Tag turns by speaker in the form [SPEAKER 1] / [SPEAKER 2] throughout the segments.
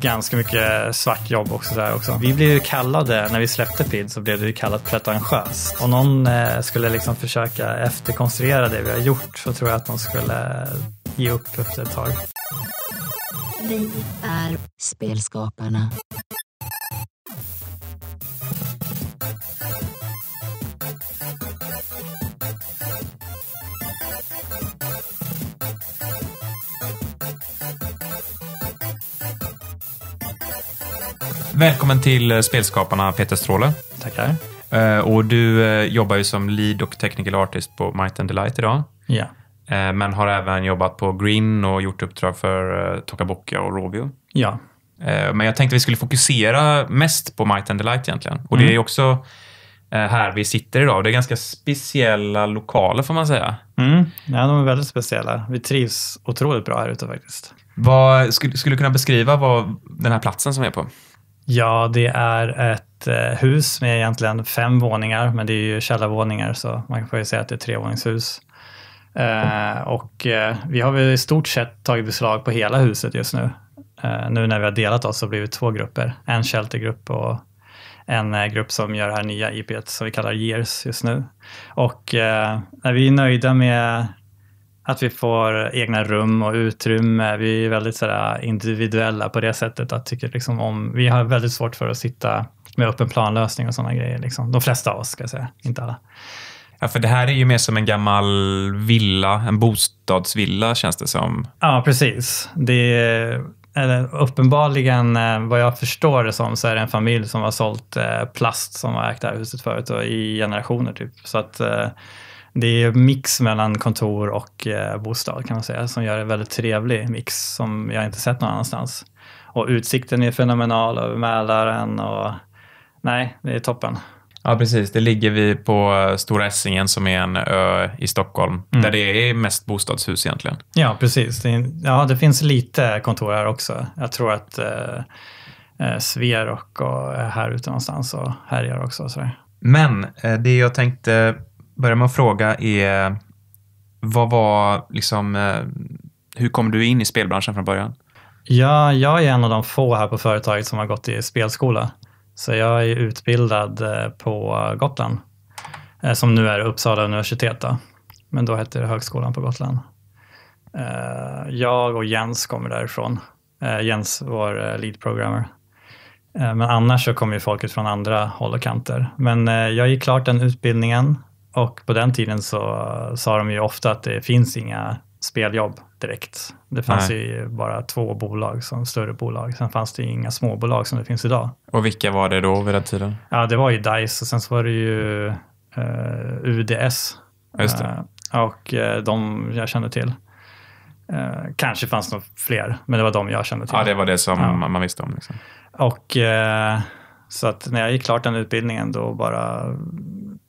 [SPEAKER 1] ganska mycket svartjobb också. Så också. Vi blev ju kallade, när vi släppte PID så blev det ju kallat pretentiöst. Om någon eh, skulle liksom försöka efterkonstruera det vi har gjort så tror jag att de skulle eh, ge upp efter ett tag.
[SPEAKER 2] Vi är Spelskaparna. Välkommen till eh, Spelskaparna Peter Stråle. Tackar. Eh, och du eh, jobbar ju som lead och technical artist på Might and Delight idag. Ja. Men har även jobbat på Green och gjort uppdrag för Tokaboka och Rovio. Ja. Men jag tänkte vi skulle fokusera mest på Might and Delight egentligen. Och mm. det är mm. också här vi sitter idag. Det är ganska speciella lokaler får man säga.
[SPEAKER 1] Mm. Ja, de är väldigt speciella. Vi trivs otroligt bra här ute faktiskt. Vad, skulle, skulle du kunna beskriva vad, den här platsen som vi är på? Ja, det är ett eh, hus med egentligen fem våningar, men det är ju källarvåningar så man får ju säga att det är trevåningshus. Eh, och eh, vi har väl i stort sett tagit beslag på hela huset just nu. Eh, nu när vi har delat oss så blir vi två grupper, en sheltergrupp och en eh, grupp som gör det här nya IP som vi kallar Gears just nu. Och eh, när vi är nöjda med att vi får egna rum och utrymme. Vi är väldigt sådär individuella på det sättet. Att tycker liksom om, vi har väldigt svårt för att sitta med öppen planlösning och sådana grejer. Liksom. De flesta av oss, ska jag säga. Inte alla.
[SPEAKER 2] Ja, för det här är ju mer som en gammal villa, en bostadsvilla känns det som.
[SPEAKER 1] Ja, precis. Det är, eller, uppenbarligen, eh, vad jag förstår det som, så är det en familj som har sålt eh, plast som har ägt det här huset förut och i generationer. typ. Så att eh, det är en mix mellan kontor och eh, bostad kan man säga, som gör en väldigt trevlig mix som jag inte sett någon annanstans. Och utsikten är fenomenal över Mälaren och nej, det är toppen. Ja, precis.
[SPEAKER 2] Det ligger vi på eh, Stora Essingen som är en ö i Stockholm, mm. där det är mest bostadshus egentligen.
[SPEAKER 1] Ja, precis. Det, ja, det finns lite kontor här också. Jag tror att eh, eh Sverok och är eh, här ute någonstans och härjar också. Sådär. Men eh, det jag tänkte börja med att fråga är eh, vad var
[SPEAKER 2] liksom, eh, hur kom du in i spelbranschen från början?
[SPEAKER 1] Ja, jag är en av de få här på företaget som har gått i spelskola. Så jag är utbildad eh, på Gotland, som nu är Uppsala universitet. Då. Men då hette det Högskolan på Gotland. Jag och Jens kommer därifrån. Jens, var lead programmer. Men annars så kommer ju folk från andra håll och kanter. Men jag gick klart den utbildningen och på den tiden så sa de ju ofta att det finns inga speljobb direkt. Det fanns Nej. ju bara två bolag, som större bolag. Sen fanns det inga småbolag som det finns idag.
[SPEAKER 2] Och vilka var det då vid den tiden?
[SPEAKER 1] Ja, det var ju DICE och sen så var det ju eh, UDS. Just det. Eh, och eh, de jag kände till. Eh, kanske fanns nog fler, men det var de jag kände till. Ja, det
[SPEAKER 2] var det som ja. man visste om. Liksom.
[SPEAKER 1] Och eh, så att när jag gick klart den utbildningen då bara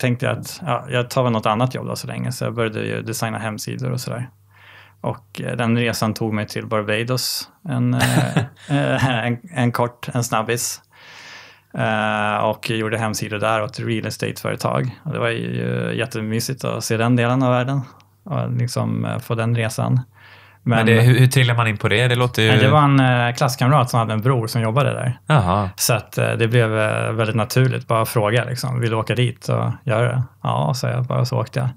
[SPEAKER 1] tänkte jag att ja, jag tar väl något annat jobb då så länge, så jag började ju designa hemsidor och sådär. Och eh, den resan tog mig till Barbados, en, eh, eh, en, en, kort, en snabbis. och gjorde hemsidor där åt real estate-företag. Det var ju jättemysigt att se den delen av världen och liksom få den resan. Men, men det, hur, hur
[SPEAKER 2] trillar man in på det? Det, låter ju... det var
[SPEAKER 1] en eh, klasskamrat som hade en bror som jobbade där. Aha. Så att, eh, det blev eh, väldigt naturligt. Bara fråga, liksom. vill du åka dit och göra det? Ja, så jag. Bara så åkte jag.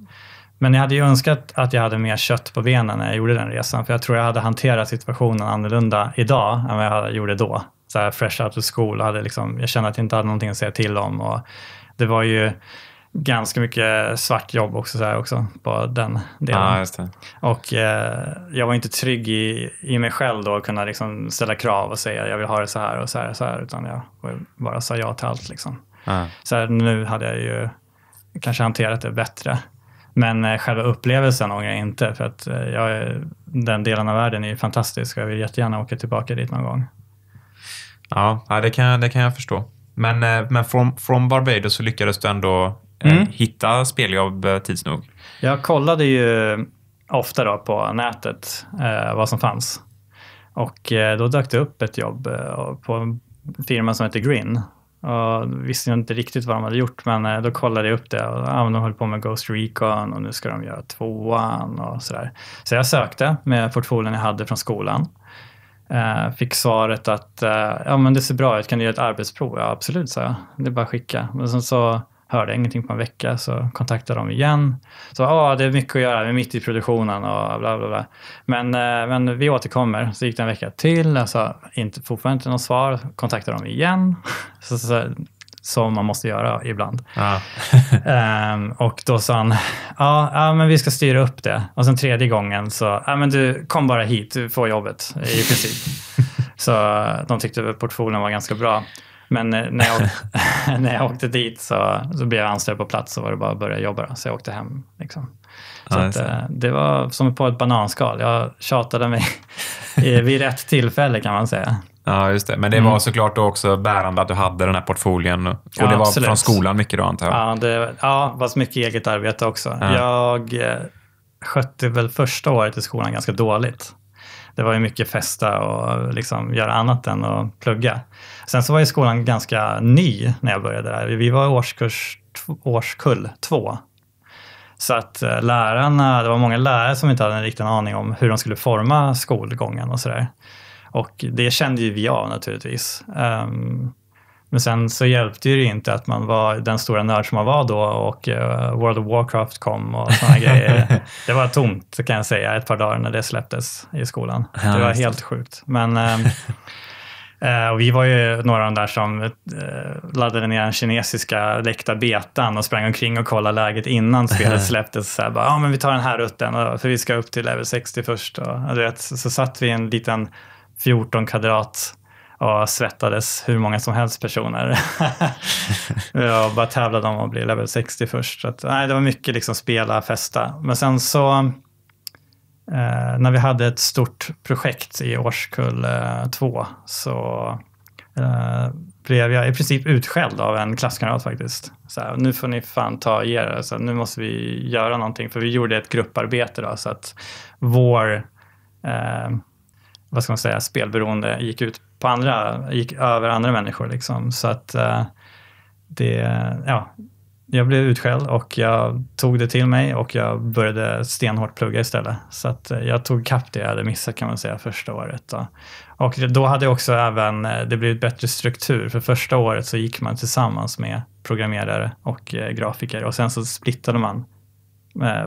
[SPEAKER 1] Men jag hade ju önskat att jag hade mer kött på benen när jag gjorde den resan. För jag tror jag hade hanterat situationen annorlunda idag än vad jag gjorde då. Så här fresh out of school. Hade liksom, jag kände att jag inte hade någonting att säga till om. Och det var ju ganska mycket svartjobb också, så här också på den delen. Ah, och eh, jag var inte trygg i, i mig själv då att kunna liksom ställa krav och säga jag vill ha det så här och så här, och så här utan jag bara sa ja till allt. Liksom. Ah. Så här, nu hade jag ju kanske hanterat det bättre. Men eh, själva upplevelsen ångrar jag inte för att eh, jag, den delen av världen är fantastisk och jag vill jättegärna åka tillbaka dit någon gång.
[SPEAKER 2] Ja, det kan, det kan jag förstå. Men, eh, men från, från Barbados så lyckades du ändå Eh, mm. hitta speljobb eh, tids nog.
[SPEAKER 1] Jag kollade ju ofta då på nätet eh, vad som fanns. Och eh, då dök det upp ett jobb eh, på en firma som heter Green. Och visste inte riktigt vad de hade gjort, men eh, då kollade jag upp det. Och, ja, de höll på med Ghost Recon och nu ska de göra tvåan och sådär. Så jag sökte med portföljen jag hade från skolan. fick svaret att ja, men det ser bra ut, kan du göra ett arbetsprov? Ja, absolut, sa jag. Det är bara att skicka. Men sen så hörde ingenting på en vecka så kontaktade de igen. Så ah, det är mycket att göra, vi är mitt i produktionen och bla bla bla. Men, eh, men vi återkommer. Så gick det en vecka till, alltså, inte, fortfarande inte något svar. Kontaktade dem igen. Så, så, så, som man måste göra ibland. Ja. um, och då sa han, ja, ja, men vi ska styra upp det. Och sen tredje gången så, ja men du kom bara hit, du får jobbet i princip. så de tyckte att portföljen var ganska bra. Men eh, när jag, när jag åkte dit så, så blev jag anställd på plats så var det bara att börja jobba. Då, så jag åkte hem. Liksom. Så ja, att, eh, det. var som på ett bananskal. Jag tjatade mig vid rätt tillfälle kan man säga.
[SPEAKER 2] Ja, just det. Men det mm. var mm. såklart också bärande att du hade den här portföljen. Och ja, det var absolut. från skolan mycket då, antar jag? Ja,
[SPEAKER 1] det ja, var mycket eget arbete också. Ja. Jag skötte väl första året i skolan ganska dåligt det var ju mycket festa och liksom göra annat än att plugga. Sen så var ju skolan ganska ny när jag började där. Vi var årskurs, årskull två. Så att eh, lärarna, det var många lärare som inte hade en riktig aning om hur de skulle forma skolgången och sådär. Och det kände ju vi av naturligtvis. Um, men sen så hjälpte ju det inte att man var den stora nörd som man var då och eh, World of Warcraft kom och sådana grejer. Det var tomt kan jag säga ett par dagar när det släpptes i skolan. det var helt sjukt. Men, eh, eh, och vi var ju några av de där som laddade ner den kinesiska läckta betan och sprang omkring och kollade läget innan spelet släpptes. Så här, bara, ah, men vi tar den här rutten för vi ska upp till level 60 först. Och, vet, så satt vi i en liten 14 kvadrat och svettades hur många som helst personer. jag bara tävlade om att bli level 60 först. Så att, nej, det var mycket liksom spela, festa. Men sen så eh, när vi hade ett stort projekt i årskull eh, två så eh, blev jag i princip utskälld av en klasskamrat faktiskt. Så här, nu får ni fan ta er, så här, nu måste vi göra någonting. För vi gjorde ett grupparbete då, så att vår eh, vad ska man säga, spelberoende gick ut på andra, gick över andra människor. Liksom. Så att eh, det, ja, jag blev utskälld och jag tog det till mig och jag började stenhårt plugga istället. Så att eh, jag tog kapp det jag hade missat kan man säga första året. Då. Och då hade jag också även, eh, det blivit bättre struktur för första året så gick man tillsammans med programmerare och grafiker och sen så splittade man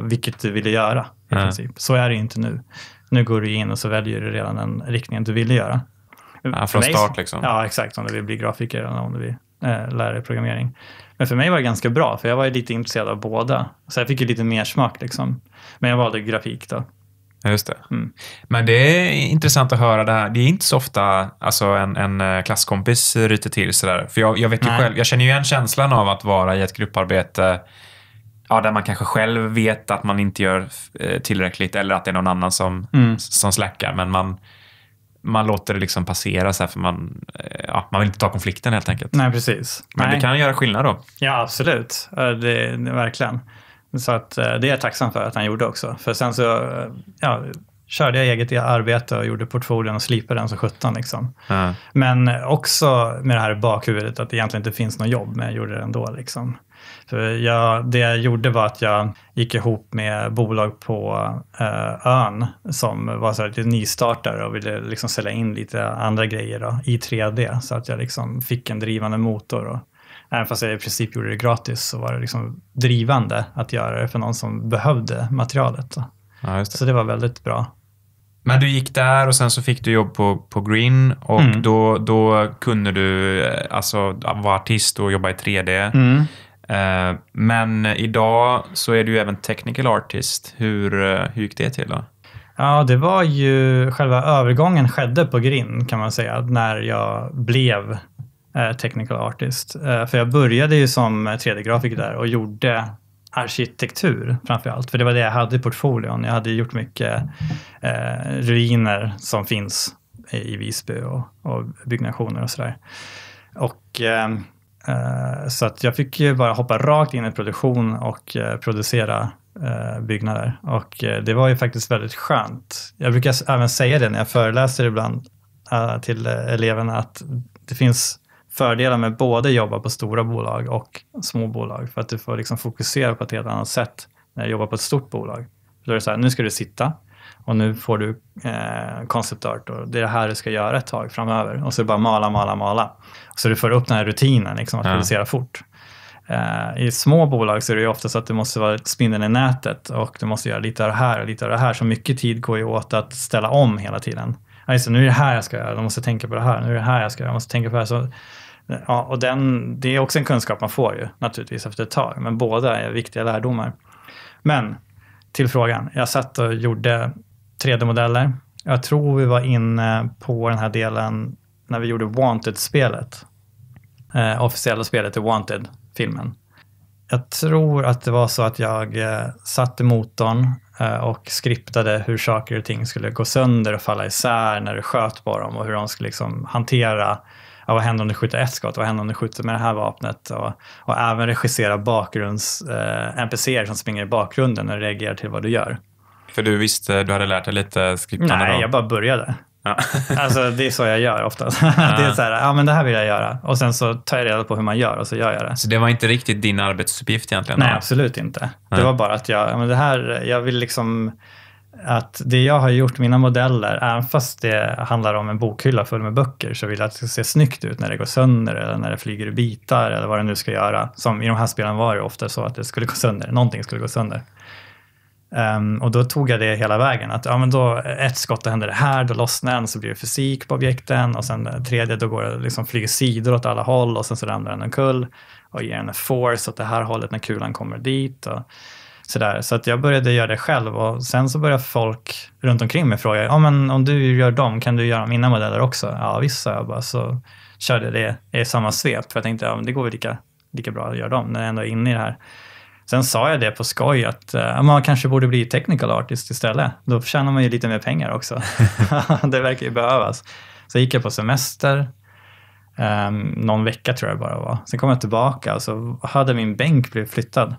[SPEAKER 1] vilket du ville göra i mm. princip. Så är det inte nu. Nu går du in och så väljer du redan den riktningen du ville göra. Ja, från mig, start liksom. Ja, exakt. Om du vill bli grafiker eller om du vill eh, lära dig programmering. Men för mig var det ganska bra, för jag var ju lite intresserad av båda. Så jag fick ju lite mer smak liksom. Men jag valde grafik då.
[SPEAKER 2] Just det. Mm. Men det är intressant att höra det här. Det är inte så ofta alltså en, en eh, klasskompis ryter till sådär. För jag, jag vet ju själv, jag känner ju igen känslan av att vara i ett grupparbete ja, där man kanske själv vet att man inte gör eh, tillräckligt eller att det är någon annan som, mm. som släckar. Men man, man låter det liksom passera så för man, eh, ja, man vill inte ta konflikten helt enkelt. Nej, precis. Men Nej. det kan
[SPEAKER 1] göra skillnad då. Ja, absolut. Det, verkligen. Så att, eh, det är jag tacksam för att han gjorde också. För sen så eh, ja, körde jag eget arbete och gjorde portföljen och slipade den som sjutton. Liksom. Mm. Men också med det här i bakhuvudet att det egentligen inte finns något jobb, men jag gjorde det ändå. Liksom. För jag, det jag gjorde var att jag gick ihop med bolag på eh, ön som var så här, lite nystartare och ville liksom sälja in lite andra grejer då, i 3D. Så att jag liksom fick en drivande motor. Och, även fast jag i princip gjorde det gratis så var det liksom drivande att göra det för någon som behövde materialet. Så, ja, det. så det var väldigt bra.
[SPEAKER 2] Men du gick där och sen så fick du jobb på, på Green och mm. då, då kunde du eh, alltså, vara artist och jobba i 3D. Mm. Eh, men idag så är du ju även technical artist. Hur, eh, hur gick det till? Då?
[SPEAKER 1] Ja, det var ju själva övergången skedde på grind kan man säga när jag blev eh, technical artist. För jag började ju som 3D-grafiker där och gjorde arkitektur framför allt, för det var det jag hade i portföljen. Jag hade gjort mycket eh, ruiner som finns i Visby och, och byggnationer och sådär. Och eh, Eh, så att jag fick ju bara hoppa rakt in i produktion och eh, producera eh, byggnader. Och det var ju faktiskt väldigt skönt. Jag brukar även säga det när jag föreläser ibland till eleverna att det finns fördelar med både jobba på stora bolag och små bolag. För att du får liksom fokusera på ett helt annat sätt när du jobbar på ett stort bolag. Då är det så här, nu ska du sitta, och nu får du eh, concept art och det är det här du ska göra ett tag framöver. Och så är det bara mala, mala, mala. Så du får upp den här rutinen liksom, att ja. producera fort. Eh, I små bolag så är det ju ofta så att du måste vara spindeln i nätet och du måste göra lite av det här och lite av det här. Så mycket tid går ju åt att ställa om hela tiden. Alltså, nu är det här jag ska göra, jag måste tänka på det här. Nu är det här jag ska göra, jag måste tänka på det här. Så, ja, och den, det är också en kunskap man får ju naturligtvis efter ett tag. Men båda är viktiga lärdomar. Men till frågan. Jag satt och gjorde 3D-modeller. Jag tror vi var inne på den här delen när vi gjorde Wanted-spelet. Eh, officiella spelet till Wanted-filmen. Jag tror att det var så att jag eh, satte motorn eh, och skriptade hur saker och ting skulle gå sönder och falla isär när du sköt på dem och hur de skulle liksom hantera ja, vad händer om du skjuter ett skott? Vad händer om du skjuter med det här vapnet? Och, och även regissera bakgrunds eh, NPCer som springer i bakgrunden och reagerar till vad du gör. För du visste, du hade lärt dig lite skriptande Nej, då? jag bara började. Ja. alltså, det är så jag gör oftast. Det är så här, ja men det här vill jag göra. Och sen så tar jag reda på hur man gör och så gör jag det. Så
[SPEAKER 2] det var inte riktigt din arbetsuppgift egentligen? Nej, då?
[SPEAKER 1] absolut inte. Nej. Det var bara att jag, men det här, jag vill liksom att det jag har gjort, mina modeller, även fast det handlar om en bokhylla full med böcker, så vill jag att det ska se snyggt ut när det går sönder eller när det flyger i bitar eller vad det nu ska göra. Som i de här spelen var det ofta så att det skulle gå sönder, någonting skulle gå sönder. Um, och då tog jag det hela vägen. Att, ja, men då, ett skott, då händer det här, då lossnar den, så blir det fysik på objekten. Och sen eh, tredje, då går det, liksom, flyger sidor åt alla håll och sen så ramlar den omkull och ger en force åt det här hållet när kulan kommer dit. Och, sådär. Så att jag började göra det själv och sen så började folk runt omkring mig fråga, ja men om du gör dem, kan du göra mina modeller också? Ja visst, sa jag bara. Så körde jag det i samma svep, för jag tänkte, ja men det går väl lika, lika bra att göra dem när jag ändå är inne i det här. Sen sa jag det på skoj att uh, man kanske borde bli technical artist istället. Då tjänar man ju lite mer pengar också. det verkar ju behövas. Så gick jag på semester, um, någon vecka tror jag bara var. Sen kom jag tillbaka och så hade min bänk blivit flyttad.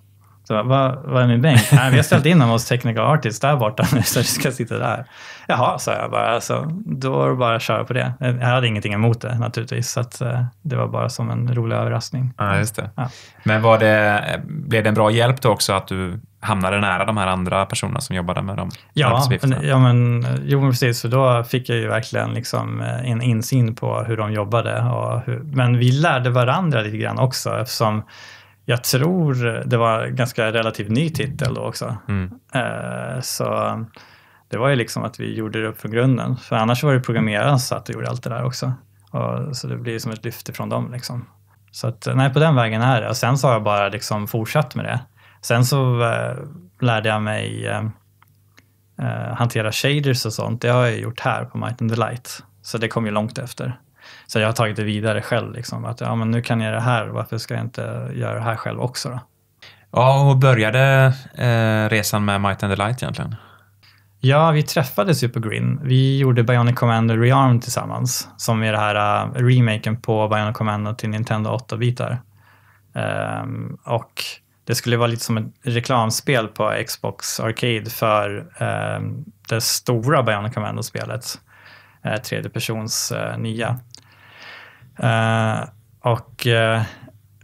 [SPEAKER 1] Så bara, vad, vad är min bänk? Nej, vi har ställt in dem hos Technical Artists där borta nu, så du ska sitta där. Jaha, sa jag bara. Alltså, då var det bara att köra på det. Jag hade ingenting emot det naturligtvis, så att, eh, det var bara som en rolig överraskning. Ja, just det. Ja. Men var det,
[SPEAKER 2] blev det en bra hjälp då också att du hamnade nära de här andra personerna som jobbade med dem? ja,
[SPEAKER 1] ja, men jo precis, för då fick jag ju verkligen liksom eh, en insyn på hur de jobbade. Och hur, men vi lärde varandra lite grann också eftersom jag tror det var ganska relativt ny titel då också. Mm. Eh, så det var ju liksom att vi gjorde det upp från grunden. För annars var det programmeraren som satt och gjorde allt det där också. Och, så det blir som ett lyft från dem liksom. Så att, nej, på den vägen är det. Och sen så har jag bara liksom fortsatt med det. Sen så eh, lärde jag mig eh, hantera shaders och sånt. Det har jag gjort här på Might and the Light. Så det kom ju långt efter. Så jag har tagit det vidare själv. Liksom, att ja, men nu kan jag det här, varför ska jag inte göra det här själv också? Då?
[SPEAKER 2] Ja, och började eh, resan med Might and the Light egentligen?
[SPEAKER 1] Ja, vi träffades ju på Green. Vi gjorde Bionic Commando Rearm tillsammans, som är det här uh, remaken på Bionic Commando till Nintendo 8-bitar. Um, ehm, och det skulle vara lite som ett reklamspel på Xbox Arcade för um, det stora Bionic Commando-spelet, uh, tredje persons uh, nya. Eh, och eh,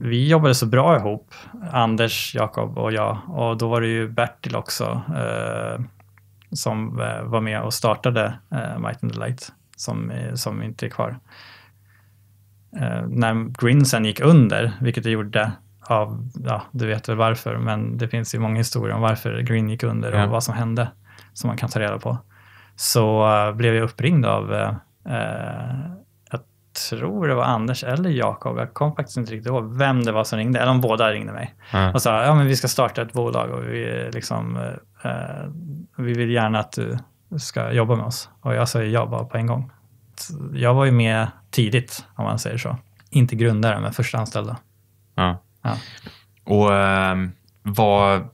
[SPEAKER 1] vi jobbade så bra ihop, Anders, Jakob och jag. Och då var det ju Bertil också eh, som var med och startade Might and the Light, som, som inte är kvar. när Green sen gick under, vilket det gjorde av, ja, du vet väl varför, men det finns ju många historier om varför Green gick under och vad som hände som man kan ta reda på. Så blev jag uppringd av eh, tror det var Anders eller Jakob, jag kommer faktiskt inte riktigt ihåg vem det var som ringde, eller om båda ringde mig mm. och sa ja men vi ska starta ett bolag och vi, eh, liksom, eh, eh, vi vill gärna att du ska jobba med oss. Och jag sa ja bara på en gång. Jag var ju med tidigt, om man säger så. Inte grundare, men första anställda.
[SPEAKER 2] Ja. ja. Och eh, vad,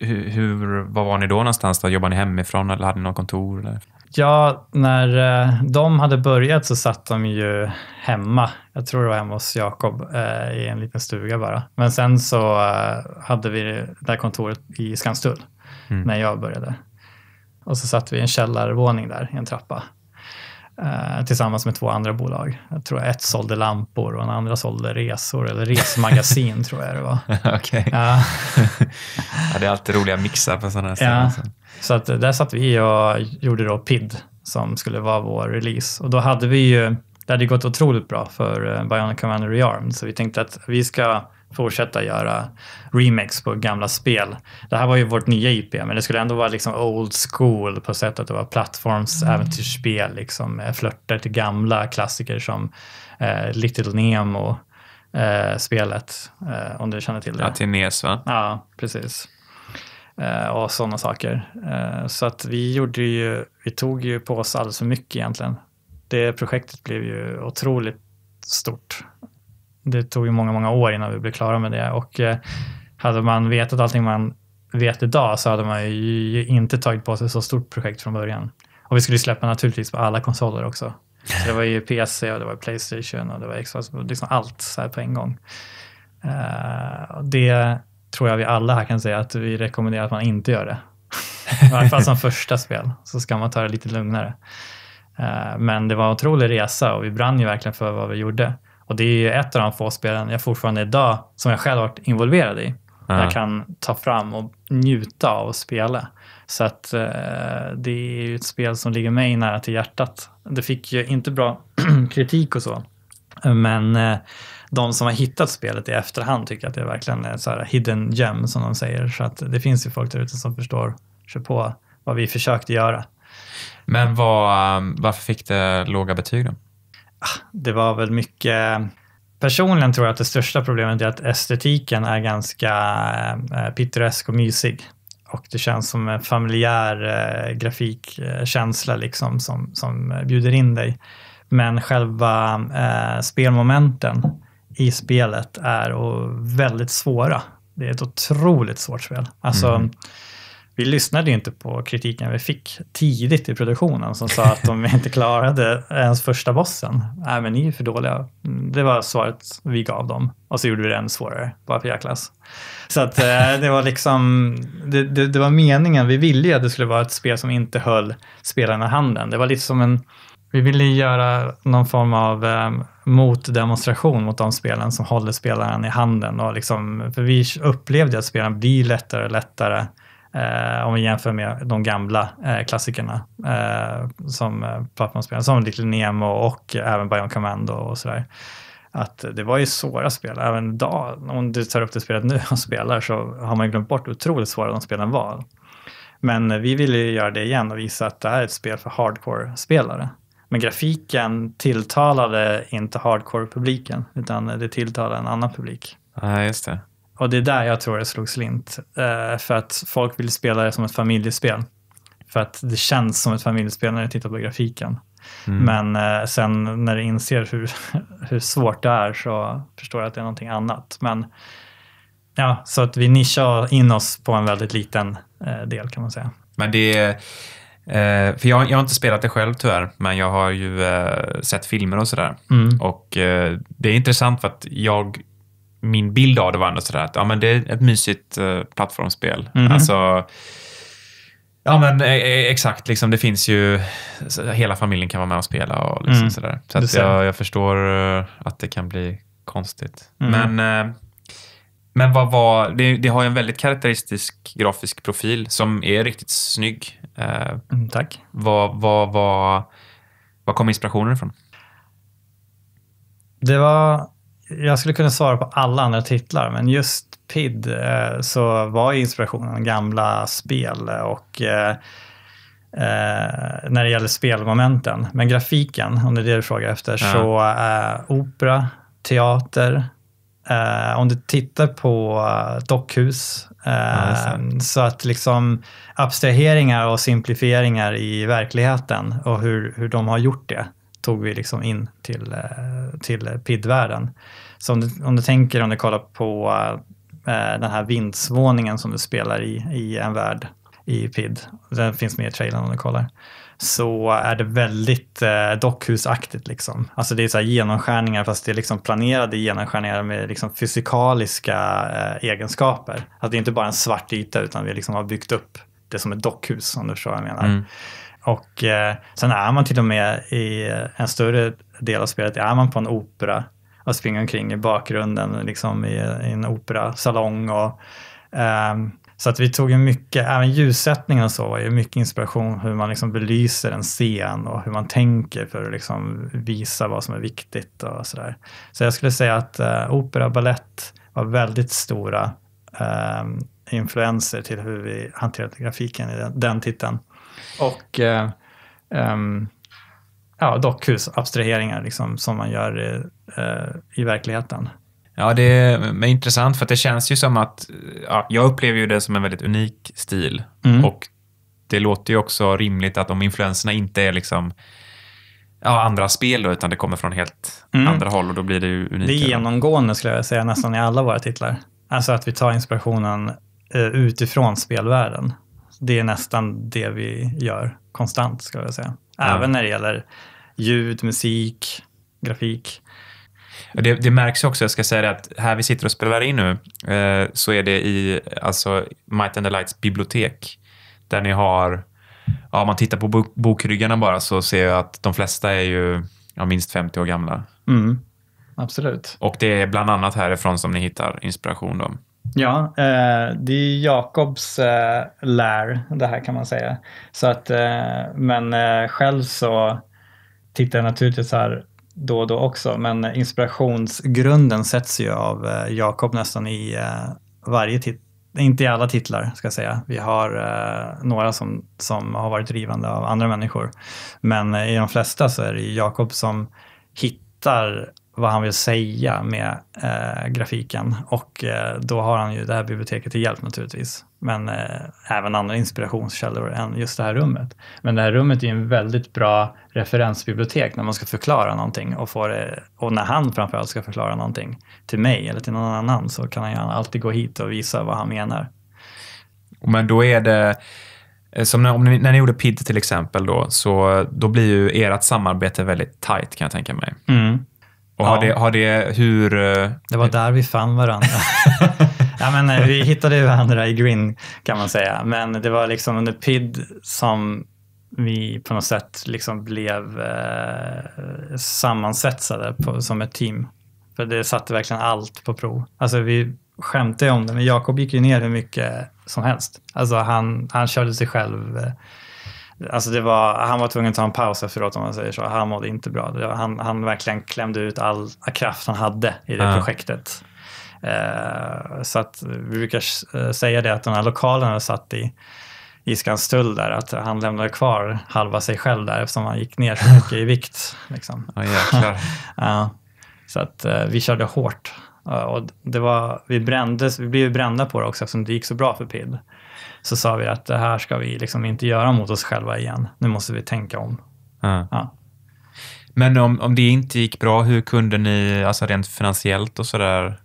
[SPEAKER 2] hur, vad var ni då någonstans? Då? Jobbade ni hemifrån eller hade ni något kontor? Eller?
[SPEAKER 1] Ja, när eh, de hade börjat så satt de ju hemma. Jag tror det var hemma hos Jakob eh, i en liten stuga bara. Men sen så eh, hade vi det där kontoret i Skanstull mm. när jag började. Och så satt vi i en källarvåning där i en trappa. Eh, tillsammans med två andra bolag. Jag tror att ett sålde lampor och en andra sålde resor eller resmagasin tror jag det var. Okej. Ja. ja, det är alltid roliga mixar på sådana här ställen. Ja. Så att eh, där satt vi och gjorde då PID som skulle vara vår release och då hade vi ju, det hade gått otroligt bra för eh, Bionic Commander Rearmed så vi tänkte att vi ska fortsätta göra remix på gamla spel. Det här var ju vårt nya IP, men det skulle ändå vara liksom old school på sättet att det var plattformsäventyrsspel, mm. liksom eh, flörter till gamla klassiker som eh, Little Nemo, eh, spelet, eh, om du känner till det. Ja, till NES va? Ja, precis. Eh, och sådana saker. så att vi gjorde ju, vi tog ju på oss alldeles för mycket egentligen. Det projektet blev ju otroligt stort det tog ju många, många år innan vi blev klara med det och eh, hade man vetat allting man vet idag så hade man ju inte tagit på sig så stort projekt från början. Och vi skulle släppa naturligtvis på alla konsoler också. Så det var ju PC och det var Playstation och det var Xbox, liksom allt så här på en gång. Eh, det tror jag vi alla här kan säga att vi rekommenderar att man inte gör det. I alla fall som första spel så ska man ta det lite lugnare. Eh, men det var en otrolig resa och vi brann ju verkligen för vad vi gjorde. Och det är ett av de få spelen jag fortfarande idag, som jag själv varit involverad i, ja. jag kan ta fram och njuta av att spela. Så att eh, det är ju ett spel som ligger mig nära till hjärtat. Det fick ju inte bra kritik och så, men eh, de som har hittat spelet i efterhand tycker att det är verkligen är eh, så här hidden gem som de säger. Så att det finns ju folk där ute som förstår sig på vad vi försökte göra. Men vad, eh, varför fick det låga betyg då? det var väl mycket Personligen tror jag att det största problemet är att estetiken är ganska eh, pittoresk och mysig. Och det känns som en familjär eh, grafikkänsla liksom som, som bjuder in dig. Men själva eh, spelmomenten i spelet är väldigt svåra. Det är ett otroligt svårt spel. Alltså, mm vi lyssnade inte på kritiken vi fick tidigt i produktionen som sa att de inte klarade ens första bossen. Nej, men ni är för dåliga. Det var svaret vi gav dem. Och så gjorde vi det ännu svårare, bara för jäklas. Så att, eh, det var liksom, det, det, det var meningen. Vi ville ju att det skulle vara ett spel som inte höll spelarna i handen. Det var lite som en, vi ville göra någon form av eh, motdemonstration mot de spelen som håller spelaren i handen. Och liksom, för vi upplevde att spelen blir lättare och lättare Eh, om vi jämför med de gamla eh, klassikerna eh, som eh, plattformsspel, som Little Nemo och även Bion Commando och sådär att det var ju svåra spel. Även idag, om du tar upp det spelet nu och spelar så har man ju glömt bort hur otroligt svåra de spelen var. Men vi ville ju göra det igen och visa att det här är ett spel för hardcore-spelare. Men grafiken tilltalade inte hardcore-publiken, utan det tilltalade en annan publik. Ja, just det. Och det är där jag tror det slog slint. Uh, för att folk vill spela det som ett familjespel. För att det känns som ett familjespel när jag tittar på grafiken. Mm. Men uh, sen när du inser hur, hur svårt det är så förstår jag att det är någonting annat. Men ja, så att vi nischar in oss på en väldigt liten uh, del kan man säga. Men det är,
[SPEAKER 2] för jag, jag har inte spelat det själv tyvärr, men jag har ju sett filmer och sådär. Mm. Och det är intressant för att jag min bild av det var ändå sådär att ja, men det är ett mysigt uh, plattformsspel. Mm. Alltså, ja men eh, eh, exakt, liksom, det finns ju, hela familjen kan vara med och spela och liksom mm. sådär. Så att jag, jag, förstår att det kan bli konstigt. Mm. Men, men vad var, det, det har ju en väldigt karaktäristisk grafisk profil som är riktigt snygg. Mm, tack. Vad, vad, vad, vad kom inspirationen ifrån?
[SPEAKER 1] Det var jag skulle kunna svara på alla andra titlar, men just PID eh, så var inspirationen gamla spel och eh, eh, när det gäller spelmomenten. Men grafiken, om det är det du frågar efter, ja. så opera, teater. Eh, om du tittar på eh, dockhus, ja, så att liksom abstraheringar och simplifieringar i verkligheten och hur, hur de har gjort det tog vi liksom in till, eh, till PID-världen. Så om du, om du tänker, om du kollar på eh, den här vindsvåningen som du spelar i, i en värld i PID, den finns med i trailern om du kollar, så är det väldigt eh, dockhusaktigt. Liksom. Alltså det är så här genomskärningar fast det är liksom planerade genomskärningar med liksom fysikaliska eh, egenskaper. Alltså det är inte bara en svart yta utan vi liksom har byggt upp det som ett dockhus om du förstår vad jag menar. Mm. Och eh, sen är man till och med i eh, en större del av spelet, är man på en opera och springer omkring i bakgrunden liksom i, i en operasalong. Och, eh, så att vi tog ju mycket, även ljussättningen och så var ju mycket inspiration hur man liksom belyser en scen och hur man tänker för att liksom visa vad som är viktigt och sådär. Så jag skulle säga att eh, opera och ballett var väldigt stora eh, influenser till hur vi hanterade grafiken i den, den titeln. Och eh, um, ja, dockhusobstraheringar liksom, som man gör eh, i verkligheten. Ja, det är intressant för det känns ju som att, eh,
[SPEAKER 2] ja, jag upplever ju det som en väldigt unik stil. Mm. Och det låter ju också rimligt att om influenserna inte är liksom ja, andra spel då, utan det kommer från helt mm. andra håll och då blir det ju unikare. Det är
[SPEAKER 1] genomgående skulle jag säga nästan i alla våra titlar. Alltså att vi tar inspirationen eh, utifrån spelvärlden det är nästan det vi gör konstant, skulle jag säga. Även mm. när det gäller ljud, musik, grafik.
[SPEAKER 2] Det, det, märks också, jag ska säga det, att här vi sitter och spelar in nu, eh, så är det i alltså, Might and the Lights bibliotek, där ni har, ja, om man tittar på bok, bokryggarna bara, så ser jag att de flesta är ju ja, minst 50 år gamla.
[SPEAKER 1] Mm. Absolut.
[SPEAKER 2] Och det är bland annat härifrån som ni hittar inspiration. Då.
[SPEAKER 1] Ja, eh, det är Jakobs eh, lär det här kan man säga. Så att, eh, men själv så tittar jag naturligtvis här då och då också, men inspirationsgrunden sätts ju av Jakob nästan i varje titel inte i alla titlar ska jag säga. Vi har eh, några som, som har varit drivande av andra människor. Men eh, i de flesta så är det Jakob som hittar vad han vill säga med eh, grafiken. Och eh, då har han ju det här biblioteket till hjälp naturligtvis. Men eh, även andra inspirationskällor än just det här rummet. Men det här rummet är ju en väldigt bra referensbibliotek när man ska förklara någonting. Och, få det, och när han framförallt ska förklara någonting till mig eller till någon annan så kan han alltid gå hit och visa vad han menar. Men då är det eh, som när, om ni, när ni gjorde PID till exempel
[SPEAKER 2] då, så då blir ju ert samarbete väldigt tajt kan jag tänka mig. Mm. Och ja. det,
[SPEAKER 1] har det, hur... Eh, det var där vi fann varandra. ja, men, eh, vi hittade varandra i Green kan man säga. Men det var liksom under PID som vi på något sätt liksom blev eh, sammansvetsade som ett team. För det satte verkligen allt på prov. Alltså vi skämtade om det, men Jakob gick ju ner hur mycket som helst. Alltså han, han körde sig själv eh, Alltså det var, han var tvungen att ta en paus efteråt om man säger så. Han mådde inte bra. Var, han, han verkligen klämde ut all kraft han hade i det ja. projektet. Eh, så att vi brukar eh, säga det att den här lokalen han satt i, i Skanstull där, att han lämnade kvar halva sig själv där eftersom han gick ner så mycket i vikt. Liksom. Ja, jäklar. ja. Så att eh, vi körde hårt. Och det var, vi, brändes, vi blev brända på det också eftersom det gick så bra för PID så sa vi att det här ska vi liksom inte göra mot oss själva igen. Nu måste vi tänka om.
[SPEAKER 2] Mm. Ja. Men om, om det inte gick bra, hur kunde
[SPEAKER 1] ni alltså rent finansiellt och sådär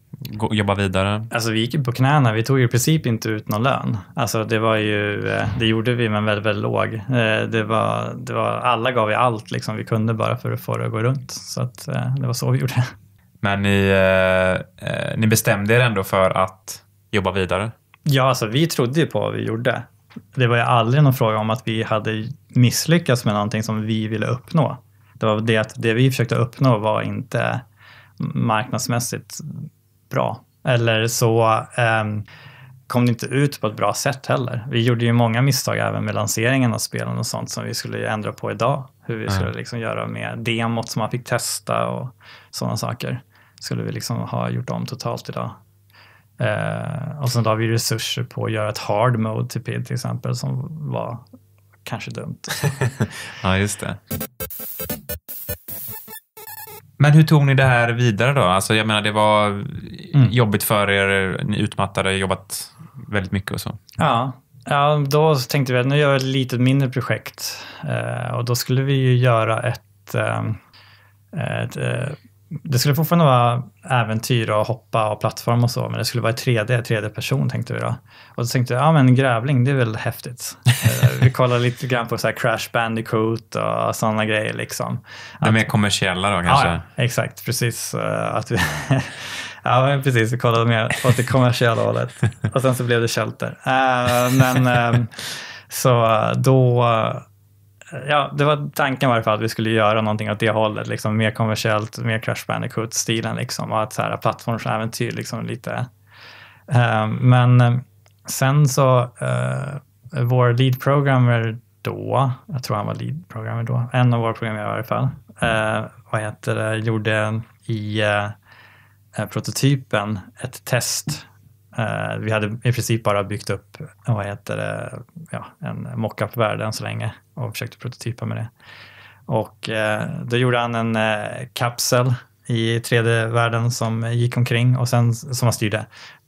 [SPEAKER 1] jobba vidare? Alltså vi gick ju på knäna. Vi tog ju i princip inte ut någon lön. Alltså det var ju, eh, det gjorde vi men väldigt, väldigt låg. Eh, det var, det var, alla gav vi allt liksom vi kunde bara för att få det att gå runt. Så att eh, det var så vi gjorde.
[SPEAKER 2] Men ni, eh, ni bestämde er ändå för att jobba vidare?
[SPEAKER 1] Ja, alltså vi trodde ju på vad vi gjorde. Det var ju aldrig någon fråga om att vi hade misslyckats med någonting som vi ville uppnå. Det var det att det vi försökte uppnå var inte marknadsmässigt bra. Eller så um, kom det inte ut på ett bra sätt heller. Vi gjorde ju många misstag även med lanseringen av spelen och sånt som vi skulle ändra på idag. Hur vi mm. skulle liksom göra med demot som man fick testa och sådana saker. Skulle vi liksom ha gjort om totalt idag. Eh, och sen la vi resurser på att göra ett hard mode till PID till exempel som var kanske dumt. ja, just det. Men hur tog ni det här
[SPEAKER 2] vidare då? Alltså, jag menar, det var mm. jobbigt för er, ni utmattade, jobbat väldigt mycket och så.
[SPEAKER 1] Ja, ja då tänkte vi att nu gör vi ett lite mindre projekt eh, och då skulle vi ju göra ett, eh, ett eh, det skulle fortfarande vara äventyr och hoppa och plattform och så, men det skulle vara i 3D, 3D-person tänkte vi då. Och då tänkte jag, ja men grävling, det är väl häftigt. Eh, vi kollade lite grann på så här Crash Bandicoot och sådana grejer liksom. Att, det mer kommersiella då kanske? Ja, exakt, precis. Eh, att vi ja, precis, vi kollade mer åt det kommersiella hållet. Och sen så blev det shelter. Eh, men så då ja, det var tanken i alla fall att vi skulle göra någonting åt det hållet, liksom, mer kommersiellt, mer Crash Bandicoot-stilen liksom, och att så här, plattformsäventyr liksom, lite. Uh, men eh, sen så, uh, vår lead programmer då, jag tror han var lead programmer då, en av våra programmerare i alla fall, uh, vad heter det, gjorde i prototypen ett test Eh, vi hade i princip bara byggt upp vad heter det, ja, en mockup-värld än så länge och försökte prototypa med det. Och eh, då gjorde han en eh, kapsel i 3D-världen som gick omkring och sen som han styrde.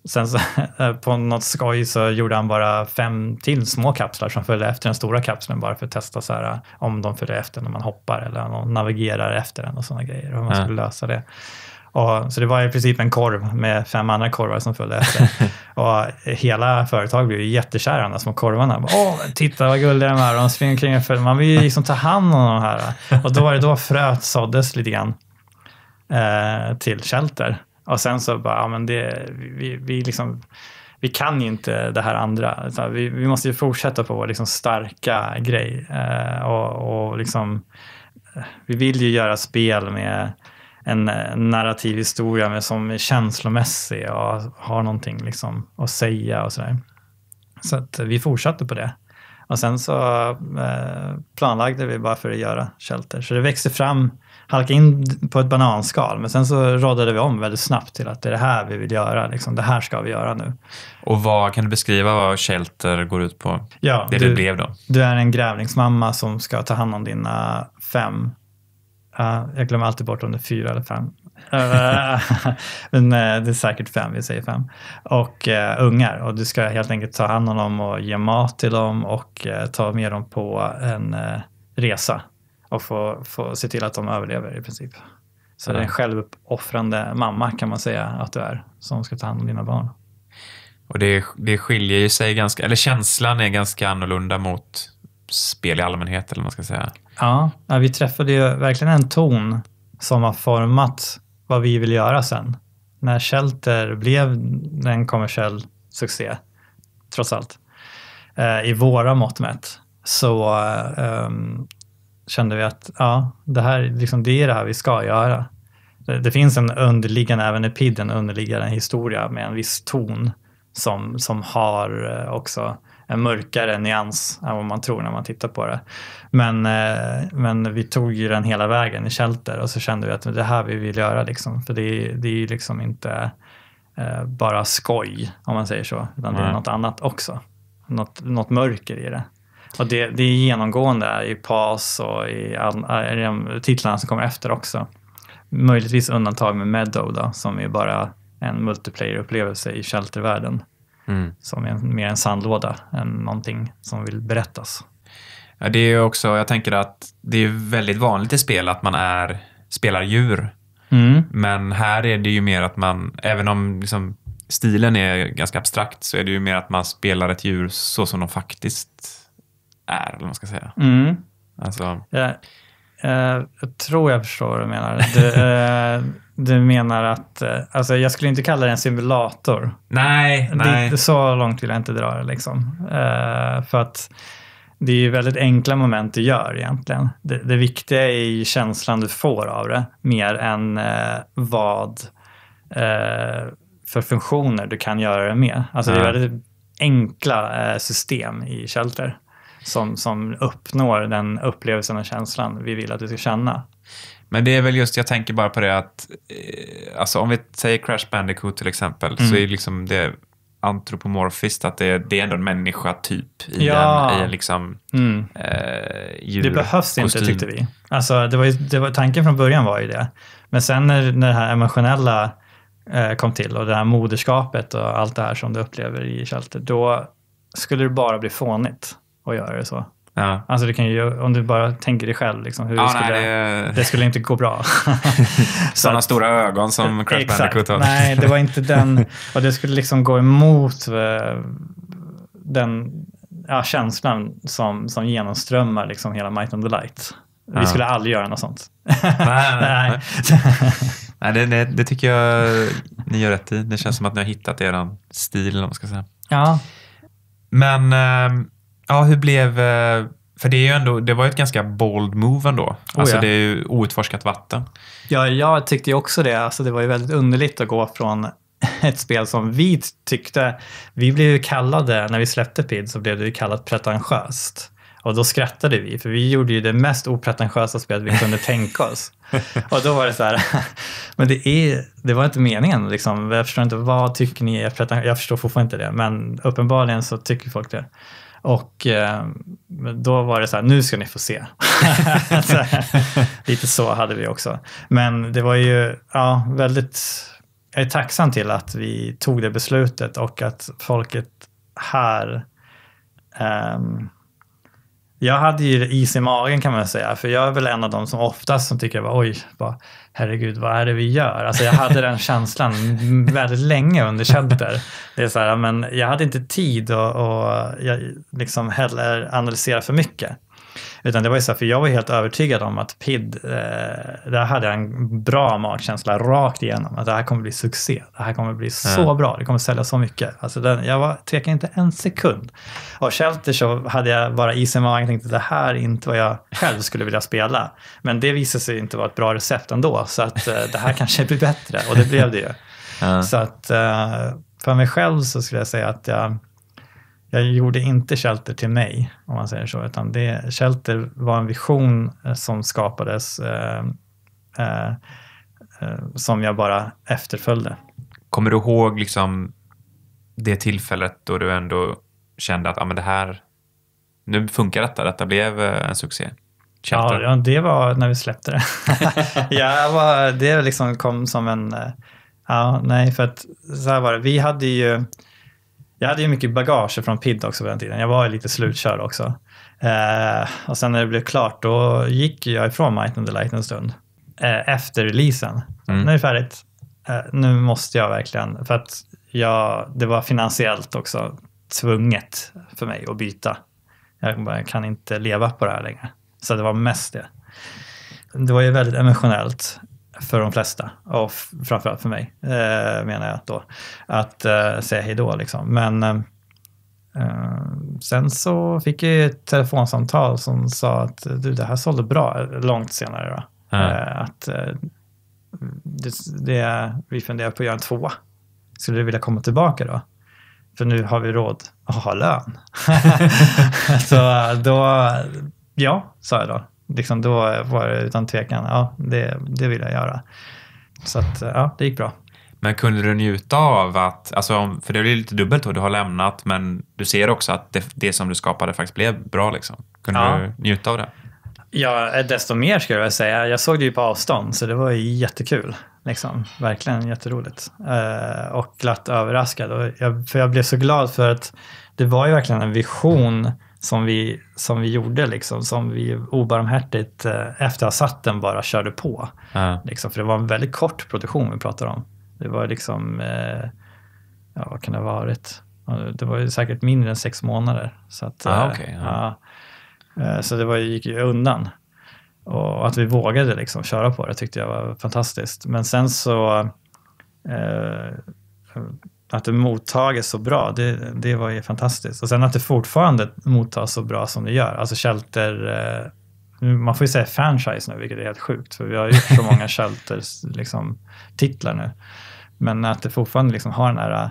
[SPEAKER 1] Sen så, på något skoj så gjorde han bara fem till små kapslar som följde efter den stora kapseln bara för att testa så här, om de följer efter när man hoppar eller om man navigerar efter den och sådana grejer. Hur man skulle lösa det. Och, så det var i princip en korv med fem andra korvar som följde efter. och hela företaget blev ju jättekära i de där små korvarna. Åh, titta vad gulliga de är. De springer omkring och följer. Man vill ju liksom ta hand om de här. Och då var det då fröet såddes lite grann eh, till shelter. Och sen så bara, ja, men det, vi, vi, liksom, vi kan ju inte det här andra. Vi, vi, måste ju fortsätta på vår liksom starka grej. Eh, och, och liksom, eh, vi vill ju göra spel med en eh, narrativ historia men som är känslomässig och har någonting liksom att säga och sådär. Så att vi fortsatte på det. Och sen så eh, planlagde vi bara för att göra Shelter. Så det växte fram, halkade in på ett bananskal, men sen så rådade vi om väldigt snabbt till att det är det här vi vill göra, liksom. det här ska vi göra nu. Och vad kan
[SPEAKER 2] du beskriva vad Shelter går ut på? Ja, det du, det blev då?
[SPEAKER 1] Du är en grävlingsmamma som ska ta hand om dina fem Ja, jag glömmer alltid bort om det är fyra eller fem. Eh, men eh, det är säkert fem, vi säger fem. Och uh, ungar. Och du ska helt enkelt ta hand om dem och ge mat till dem och uh, ta med dem på en uh, resa. Och få, få se till att de överlever i princip. Så mm. det är en självuppoffrande mamma kan man säga att du är. Som ska ta hand om dina barn.
[SPEAKER 2] Och det, det skiljer ju sig ganska, eller känslan är ganska annorlunda mot spel i allmänhet eller vad man ska
[SPEAKER 1] säga. Ja, vi träffade ju verkligen en ton som har format vad vi vill göra sen. När Shelter blev en kommersiell succé, trots allt, eh, i våra mått mätt, så um, kände vi att ja, det, här, liksom, det är det här vi ska göra. Det, det finns en underliggande, även i PID, en underliggande historia med en viss ton som, som har eh, också en mörkare nyans än vad man tror när man tittar på det. Men, eh, men vi tog ju den hela vägen i shelter och så kände vi att det här vi vill göra. Liksom. För det, det är ju liksom inte eh, bara skoj, om man säger så, utan Nej. det är något annat också. Något, något mörker i det. Och det, det är genomgående i PAS och i, all, eh, i de titlarna som kommer efter också. Möjligtvis undantag med Meadow då, som är bara en multiplayer-upplevelse i sheltervärlden. Mm. Som är mer en sandlåda än någonting som vill berättas. Ja, det är också, jag tänker
[SPEAKER 2] att det är väldigt vanligt i spel att man är, spelar djur. Mm. Men här är det ju mer att man, även om liksom stilen är ganska abstrakt, så är det ju mer att man spelar ett djur så som de faktiskt är, eller vad man ska säga. Mm. Alltså...
[SPEAKER 1] Ja, Eh, jag tror jag förstår vad du menar. Du, uh, du menar att, uh, alltså jag skulle inte kalla det en simulator. Nej, det, Så långt vill jag inte dra det liksom. för att det är ju väldigt enkla moment du gör egentligen. Det, det viktiga är ju känslan du får av det, mer än vad för funktioner du kan göra det med. Alltså det är väldigt enkla system i Shelter som, som uppnår den upplevelsen och känslan vi vill att du ska känna. Men det är väl just, jag tänker bara på det att,
[SPEAKER 2] eh, alltså om vi säger Crash Bandicoot till exempel, mm. så är liksom det antropomorfiskt, att det, det är ändå en människa-typ i, ja. en, i en liksom, mm. eh, Det behövs kostym. inte tyckte vi.
[SPEAKER 1] Alltså, det var, ju, det var tanken från början var ju det. Men sen när, när det här emotionella eh, kom till och det här moderskapet och allt det här som du upplever i Shelter, då skulle det bara bli fånigt att göra det så. Ja. Alltså du kan ju, om du bara tänker dig själv, liksom, hur ja, skulle, nej, det... det... skulle inte gå bra. Sådana
[SPEAKER 2] att, stora ögon som Crash Bandicoot har. nej, det var inte den.
[SPEAKER 1] Och det skulle liksom gå emot eh, den ja, känslan som, som genomströmmar liksom hela Might on the Light. Vi skulle aldrig göra något sånt. Nej, nej, nej. det, det,
[SPEAKER 2] det, tycker jag ni gör rätt i. Det känns som att ni har hittat er stil, om man ska säga. Ja. Men ehm, Ja, hur blev... Eh, för det, är ju ändå, det var ju ett ganska
[SPEAKER 1] bold move ändå. Oh, alltså ja. det är ju outforskat vatten. Ja, jag tyckte ju också det. Alltså det var ju väldigt underligt att gå från ett spel som vi tyckte... Vi blev ju kallade, när vi släppte PID så blev det ju kallat pretentiöst. Och då skrattade vi, för vi gjorde ju det mest opretentiösa spelet vi kunde tänka oss. Och då var det så här, men det, är, det var inte meningen. Liksom. Jag förstår inte, vad tycker ni är pretentiöst? Jag förstår fortfarande inte det, men uppenbarligen så tycker folk det. Och eh, då var det så här, nu ska ni få se. så, lite så hade vi också. Men det var ju ja, väldigt... Jag är tacksam till att vi tog det beslutet och att folket här... Eh, jag hade ju is i magen kan man säga, för jag är väl en av de som oftast som tycker, oj, bara, herregud, vad är det vi gör? Alltså jag hade den känslan väldigt länge under Chedder. Det är så här, men jag hade inte tid att liksom heller analysera för mycket. Utan det var ju så här, för jag var helt övertygad om att PID, eh, där hade jag en bra magkänsla rakt igenom. Att det här kommer bli succé. Det här kommer bli så mm. bra. Det kommer sälja så mycket. Alltså den, jag var, tvekade inte en sekund. Och Shelter så hade jag bara is i magen och tänkte det här är inte vad jag själv skulle vilja spela. Men det visade sig inte vara ett bra recept ändå. Så att eh, det här kanske blir bättre. Och det blev det ju. Mm. Så att eh, för mig själv så skulle jag säga att jag jag gjorde inte Shelter till mig, om man säger så, utan det, Shelter var en vision eh, som skapades eh, eh, eh, som jag bara efterföljde. Kommer du ihåg liksom det tillfället då du
[SPEAKER 2] ändå kände att ah, men det här, nu funkar detta, detta blev eh, en succé?
[SPEAKER 1] Shelter. Ja, det var när vi släppte det. jag det liksom kom som en... Ja, nej, för att så här var det. Vi hade ju jag hade ju mycket bagage från PID också på den tiden. Jag var ju lite slutkörd också. Eh, och sen när det blev klart då gick jag ifrån Might and the Light en stund. Eh, efter releasen. Mm. Nu är det färdigt. Eh, nu måste jag verkligen, för att jag, det var finansiellt också tvunget för mig att byta. Jag kan inte leva på det här längre. Så det var mest det. Det var ju väldigt emotionellt för de flesta och framförallt för mig, eh, menar jag då, att eh, säga då liksom. Men eh, eh, sen så fick jag ett telefonsamtal som sa att du, det här sålde bra eh, långt senare då. Mm. att det, det, vi funderar på att göra en tvåa. Skulle du vilja komma tillbaka då? För nu har vi råd att ha lön. så då, ja, sa jag då liksom då var det utan tvekan, ja, det, det vill jag göra. Så att, ja, det gick bra.
[SPEAKER 2] Men kunde du njuta av att, alltså, för det blir lite dubbelt då, du har lämnat men du ser också att det, det som du skapade faktiskt blev bra. Liksom. Kunde ja. du njuta av det?
[SPEAKER 1] Ja, desto mer skulle jag säga. Jag såg det ju på avstånd så det var jättekul. Liksom. Verkligen jätteroligt. Uh, och glatt överraskad. Och jag, för jag blev så glad för att det var ju verkligen en vision som vi, som vi gjorde, liksom, som vi obarmhärtigt eh, efter att ha satt den bara körde på. Mm. Liksom, för det var en väldigt kort produktion vi pratade om. Det var liksom, eh, ja vad kan det ha varit? Det var ju säkert mindre än sex månader. Så, att, ah, eh, okay, ja. Ja, eh, så det var, gick ju undan. Och att vi vågade liksom köra på det tyckte jag var fantastiskt. Men sen så eh, att det mottages så bra, det, det var ju fantastiskt. Och sen att det fortfarande mottas så bra som det gör. Alltså shelter, eh, man får ju säga franchise nu, vilket är helt sjukt, för vi har ju så många shelter-titlar liksom, nu. Men att det fortfarande liksom har den här,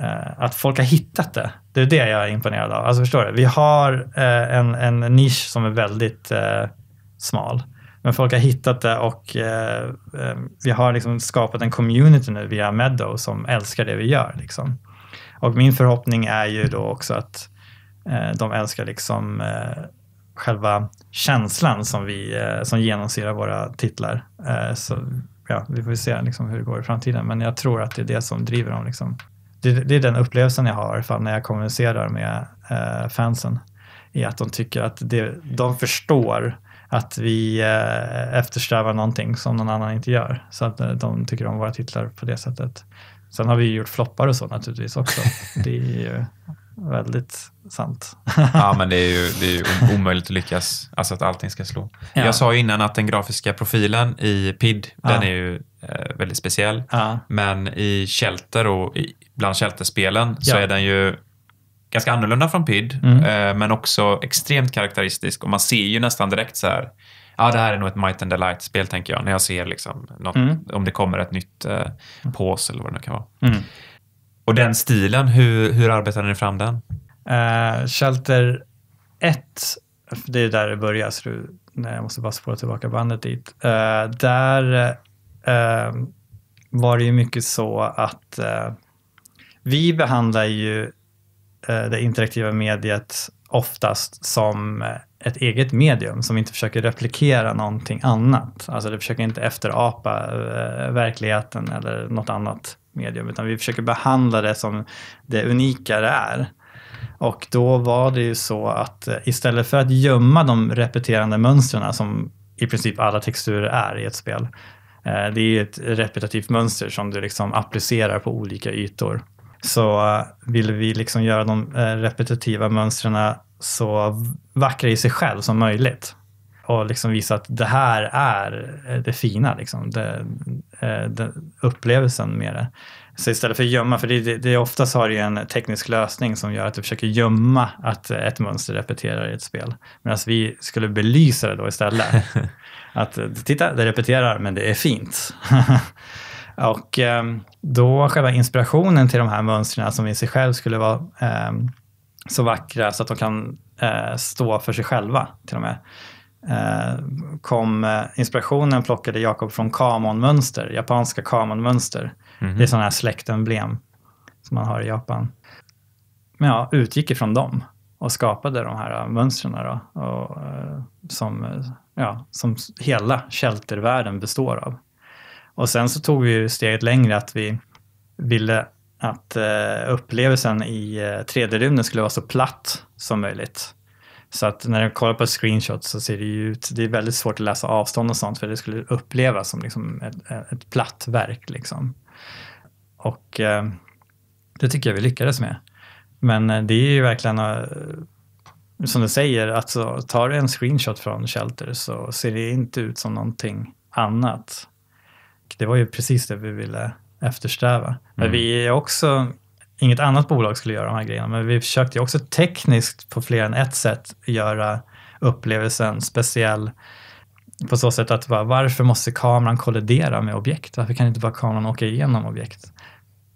[SPEAKER 1] eh, att folk har hittat det. Det är det jag är imponerad av. Alltså förstår du? Vi har eh, en, en nisch som är väldigt smal. Men folk har hittat det och eh, eh, vi har liksom skapat en community nu via Meadow som älskar det vi gör. Liksom. Och min förhoppning är ju då också att eh, de älskar liksom, eh, själva känslan som, vi, eh, som genomsyrar våra titlar. Eh, så, ja, vi får se liksom, hur det går i framtiden, men jag tror att det är det som driver dem. Liksom. Det, det, är den upplevelsen jag har när jag kommunicerar med fansen, är att de tycker att det, de förstår att vi eh, eftersträvar någonting som någon annan inte gör. Så att eh, de tycker om våra titlar på det sättet. Sen har vi gjort floppar och så naturligtvis också. Det är ju väldigt sant.
[SPEAKER 2] ja, men det är ju, det är ju omöjligt att lyckas, alltså att allting ska slå. Ja. Jag sa ju innan att den grafiska profilen i PID, ja. den är ju eh, väldigt speciell. Ja. Men i Shelter och bland Shelter-spelen så är den ju ganska annorlunda från PID, mm. Eh, men också extremt karaktäristisk. Och man ser ju nästan direkt så här, ja, det här är nog ett Might and delight spel tänker jag, när jag ser liksom något, mm. om det kommer ett nytt eh, pås eller vad det nu kan vara. Mm. Och den stilen, hur, hur arbetade ni fram den?
[SPEAKER 1] Uh, Shelter 1, det är där det börjar, så du, nej, jag måste bara spåra tillbaka bandet dit. Uh, där uh, var det ju mycket så att vi behandlar ju Eh, det interaktiva mediet oftast som eh, ett eget medium som inte försöker replikera någonting annat. Alltså det försöker inte efterapa eh, verkligheten eller något annat medium utan vi försöker behandla det som det unika det är. Och då var det ju så att istället för att gömma de repeterande mönstren som i princip alla texturer är i ett spel. Det är ett repetitivt mönster som du liksom applicerar på olika ytor så eh, vill vi liksom göra de eh, repetitiva mönstren så vackra i sig själv som möjligt och liksom visa att det här är eh, det fina, liksom. det, det, upplevelsen med det. Så istället för att gömma, för det, det, det oftast har det en teknisk lösning som gör att du försöker gömma att ett mönster repeterar i ett spel. Medan vi skulle belysa det då istället. att titta, det repeterar men det är fint. Och ehm, då själva inspirationen till de här mönstren som i sig själv skulle vara ehm, så vackra så att de kan eh, stå för sig själva till och med eh, kom eh, inspirationen plockade Jakob från kamonmönster, japanska kamonmönster. Mm. Det är sådana här släktemblem som man har i Japan. Men ja, utgick ifrån dem och skapade de här mönstren då, och, som, ja, som hela sheltervärlden består av. Och sen så tog vi ju steget längre att vi ville att eh, upplevelsen i 3D-rymden eh, skulle vara så platt som möjligt. Så att när du kollar på screenshots så ser det ju ut, det är väldigt svårt att läsa avstånd och sånt för det skulle upplevas som liksom ett, ett platt verk. Liksom. Och eh, det tycker jag vi lyckades med. Men eh, det är ju verkligen, som du säger, att alltså, tar du en screenshot från Shelter så ser det inte ut som någonting annat det var ju precis det vi ville eftersträva. Mm. Men vi är också, inget annat bolag skulle göra de här grejerna, men vi försökte också tekniskt på fler än ett sätt göra upplevelsen speciell på så sätt att bara, varför måste kameran kollidera med objekt? Varför kan inte bara kameran åka igenom objekt?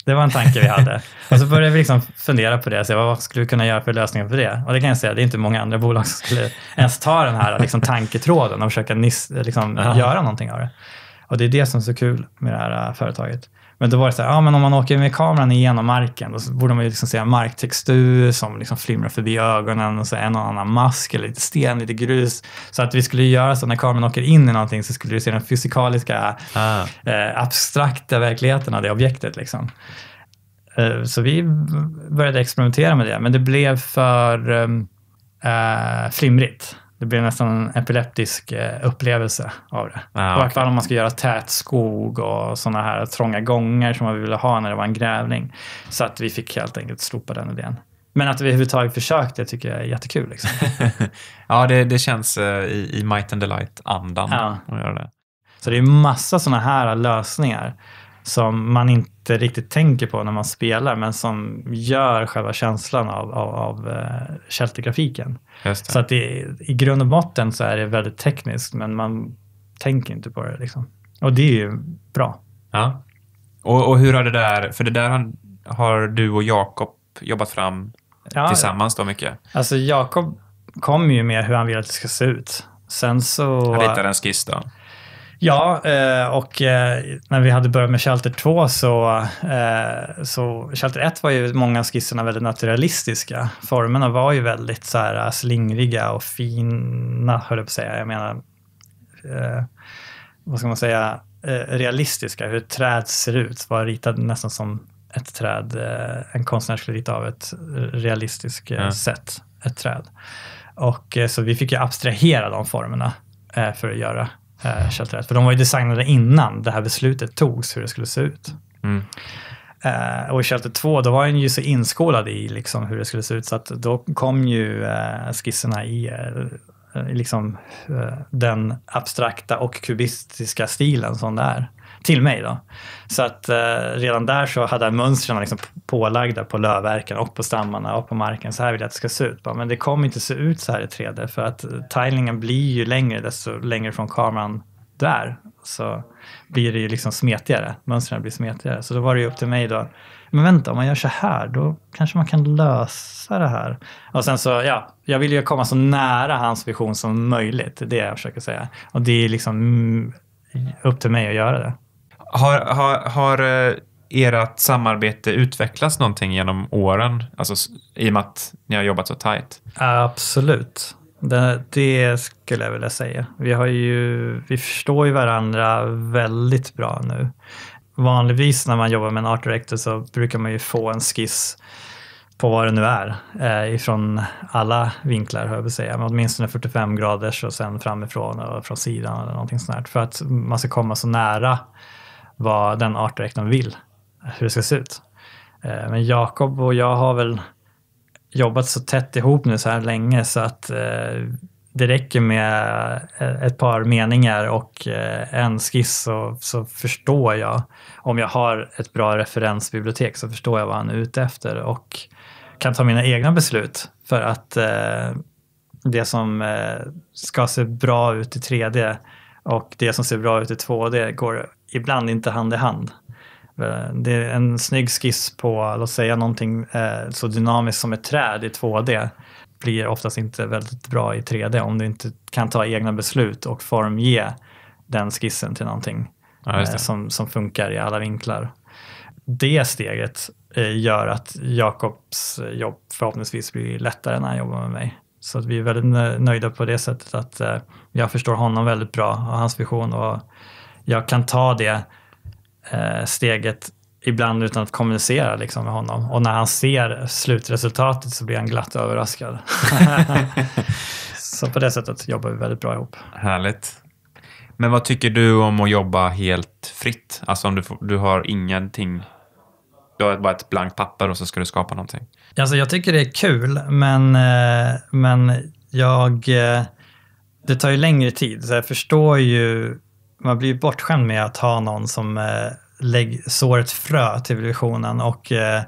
[SPEAKER 1] Det var en tanke vi hade. Och så började vi liksom fundera på det, så vad skulle vi kunna göra för lösningar på det? Och det kan jag säga, det är inte många andra bolag som skulle ens ta den här liksom, tanketråden och försöka liksom, göra någonting av det. Och det är det som är så kul med det här äh, företaget. Men då var det så här, ja men om man åker med kameran igenom marken, då borde man ju liksom se marktextur som liksom flimrar förbi ögonen och så en och annan mask, eller lite sten, lite grus. Så att vi skulle göra så när kameran åker in i någonting så skulle du se den fysikaliska, ah. eh, abstrakta verkligheten av det objektet. Liksom. Eh, så vi började experimentera med det, men det blev för eh, flimrigt det blir nästan en epileptisk eh, upplevelse av det. Ah, I alla fall om man ska göra tät skog och sådana här trånga gånger som man ville ha när det var en grävling. Så att vi fick helt enkelt slopa den idén. Men att vi överhuvudtaget försökte tycker jag är jättekul. Liksom. ja, det, det känns eh, i, i Might and Delight-andan ja. att göra det. Så det är massa sådana här lösningar som man inte riktigt tänker på när man spelar, men som gör själva känslan av, av, av kältegrafiken. Eh, så att det, i grund och botten så är det väldigt tekniskt, men man tänker inte på det. Liksom. Och det är ju bra. Ja.
[SPEAKER 2] Och, och hur har det där, för det där har, har du och Jakob jobbat fram ja, tillsammans
[SPEAKER 1] då mycket? Alltså Jakob kom ju med hur han vill att det ska se ut. Sen så... Han ritade en skiss då? Ja, eh, och eh, när vi hade börjat med Shelter 2 så, eh, så Shelter 1 var ju många av skisserna väldigt naturalistiska. Formerna var ju väldigt så här slingriga och fina, höll jag på att säga. Jag menar, vad ska man säga, realistiska. Hur ett träd ser ut var ritat nästan som ett träd, en konstnär skulle rita av ett realistiskt mm. sätt, ett träd. Och så vi fick ju abstrahera de formerna för att göra eh, Shelter För de var ju designade innan det här beslutet togs hur det skulle se ut. Mm. Eh, och i Shelter 2 då var den ju så inskolad i liksom, hur det skulle se ut så att då kom ju eh, skisserna i eh, liksom, eh, den abstrakta och kubistiska stilen som det är till mig. Då. Så att eh, redan där så hade jag mönstren liksom pålagda på lövverken och på stammarna och på marken. Så här vill jag att det ska se ut. Men det kommer inte se ut så här i 3D för att eh, tilingen blir ju längre desto längre från kameran du är. Så blir det ju liksom smetigare. Mönstren blir smetigare. Så då var det ju upp till mig då men vänta, om man gör så här, då kanske man kan lösa det här. Och sen så, ja, jag vill ju komma så nära hans vision som möjligt. Det är det jag försöker säga. Och det är liksom mm, upp till mig att göra det. Har, har, har
[SPEAKER 2] eh, ert samarbete utvecklats någonting genom åren? Alltså i och med att ni har jobbat så tajt?
[SPEAKER 1] Absolut. Det, det, skulle jag vilja säga. Vi, har ju, vi förstår ju varandra väldigt bra nu. Vanligtvis när man jobbar med en art director så brukar man ju få en skiss på vad det nu är eh, ifrån alla vinklar, hör jag säga. Men åtminstone 45 graders och sen framifrån och från sidan eller någonting sånt För att man ska komma så nära vad den artdirektorn vill, hur det ska se ut. Eh, men Jakob och jag har väl jobbat så tätt ihop nu så här länge så att eh, det räcker med eh, ett par meningar och en skiss så, så förstår jag. Om jag har ett bra referensbibliotek så förstår jag vad han är ute efter och kan ta mina egna beslut för att det som ska se bra ut i 3D och det som ser bra ut i 2D går ibland inte hand i hand. Eh, det är en snygg skiss på, låt säga någonting eh, så dynamiskt som ett träd i 2D blir oftast inte väldigt bra i 3D om du inte kan ta egna beslut och formge den skissen till någonting ja, eh, som, som funkar i alla vinklar. Det steget gör att Jakobs jobb förhoppningsvis blir lättare när han jobbar med mig. Så att vi är väldigt nöjda på det sättet att jag förstår honom väldigt bra och hans vision och jag kan ta det eh, steget ibland utan att kommunicera liksom, med honom. Och när han ser slutresultatet så blir han glatt överraskad. så på det sättet jobbar vi väldigt bra ihop.
[SPEAKER 2] Härligt. Men vad tycker du om att jobba helt fritt? Alltså om du, får, du har ingenting du har bara ett blankt papper och så ska du skapa någonting.
[SPEAKER 1] Alltså jag tycker det är kul, men, eh, men jag... Eh, det tar ju längre tid, så jag förstår ju man blir bortskämd med att ha någon som eh, lägg, sår ett frö till visionen och, eh,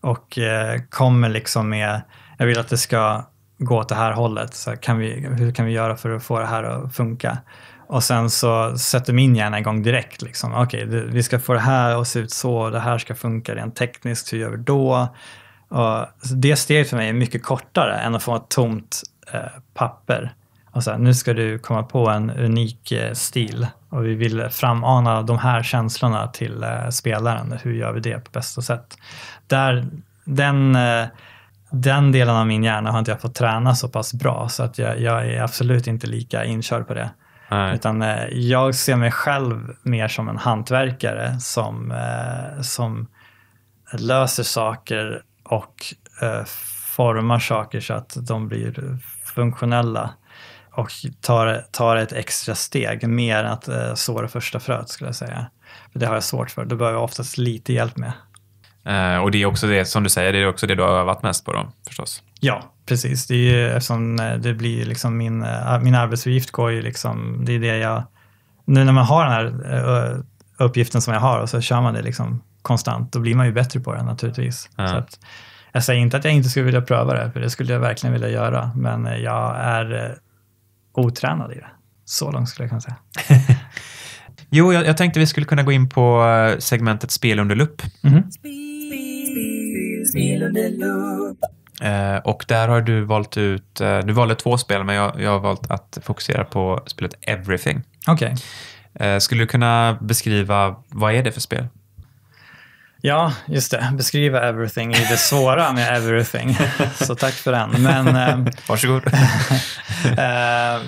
[SPEAKER 1] och eh, kommer liksom med, jag vill att det ska gå åt det här hållet, så kan vi, hur kan vi göra för att få det här att funka? Och sen så sätter min hjärna igång direkt. Liksom. Okej, okay, vi ska få det här att se ut så, det här ska funka rent tekniskt, hur gör vi då? Och det steget för mig är mycket kortare än att få ett tomt eh, papper. Och så här, nu ska du komma på en unik eh, stil och vi vill framana de här känslorna till eh, spelaren. Hur gör vi det på bästa sätt? Där, den, eh, den delen av min hjärna har inte jag fått träna så pass bra så att jag, jag är absolut inte lika inkörd på det. Nej. Utan eh, jag ser mig själv mer som en hantverkare som, som löser saker och formar saker så att de blir funktionella och tar, tar ett extra steg, mer än att eh, så det första fröet skulle jag säga. För det har jag svårt för, det behöver jag oftast lite hjälp med.
[SPEAKER 2] Eh, och det är också det, som du säger, det är också det du har övat mest på då, förstås?
[SPEAKER 1] Ja, precis. Det är ju, eftersom eh, det blir liksom min, eh, min arbetsuppgift går ju liksom, det är det jag, nu när man har den här eh, uppgiften som jag har och så kör man det liksom konstant, då blir man ju bättre på det naturligtvis. Mm. Så att, jag säger inte att jag inte skulle vilja pröva det, för det skulle jag verkligen vilja göra, men jag är otränad i det. Så långt skulle jag kunna säga.
[SPEAKER 2] jo, jag, jag, tänkte vi skulle kunna gå in på eh, segmentet spel under lupp. Mm -hmm. och där har du valt ut, eh, du valde två spel, men jag, jag har valt att fokusera på spelet Everything. Okej. Okay. Eh, skulle du kunna beskriva, vad är det för spel?
[SPEAKER 1] Ja, just det. Beskriva everything är det svåra med everything. Så tack för den. Men, eh, Varsågod. eh,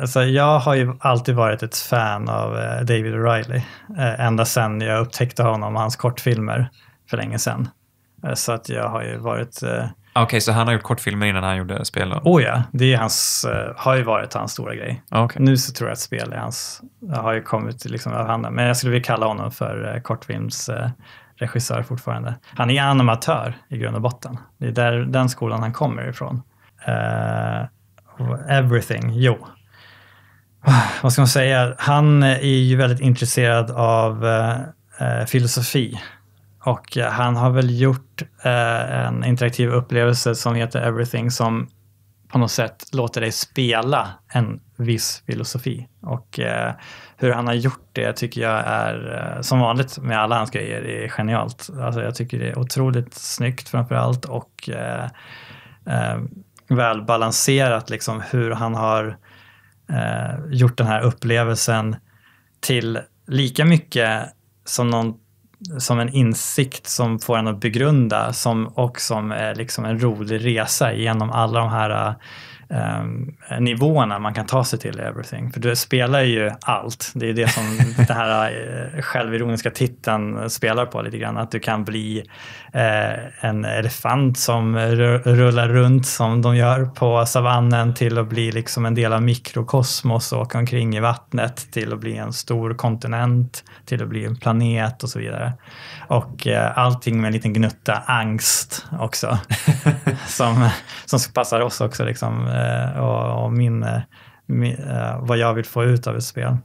[SPEAKER 1] alltså jag har ju alltid varit ett fan av eh, David O'Reilly. Eh, ända sedan jag upptäckte honom och hans kortfilmer för länge sedan. Eh, så att jag har ju varit... Eh, ah,
[SPEAKER 2] okej, okay, så han har gjort kortfilmer innan han gjorde spel? Då? Oh ja,
[SPEAKER 1] det är hans, eh, har ju varit hans stora grej. Ah, okay. Nu så tror jag att spel är hans, har ju kommit liksom över handen. Men jag skulle vilja kalla honom för kortfilms regissör fortfarande. Han är animatör i grund och botten. Det är där, den skolan han kommer ifrån. Uh, everything, jo. Vad ska man säga? Han är ju väldigt intresserad av uh, filosofi. Och han har väl gjort uh, en interaktiv upplevelse som heter Everything som på något sätt låter dig spela en viss filosofi. Och eh, hur han har gjort det tycker jag är, eh, som vanligt med alla hans grejer, det är genialt. Alltså jag tycker det är otroligt snyggt framför allt och eh, eh, välbalanserat liksom hur han har eh, gjort den här upplevelsen till lika mycket som någon som en insikt som får en att begrunda som, och som är liksom en rolig resa genom alla de här um, nivåerna man kan ta sig till i everything. För du spelar ju allt. Det är det som den här eh, självironiska titeln spelar på lite grann. Att du kan bli eh, en elefant som rullar runt som de gör på savannen till att bli liksom en del av mikrokosmos och åka omkring i vattnet till att bli en stor kontinent, till att bli en planet och så vidare. Och eh, allting med en liten gnutta angst också som, som passar oss också liksom, eh, och, och min, eh, min eh, vad jag vill få ut av ett spel.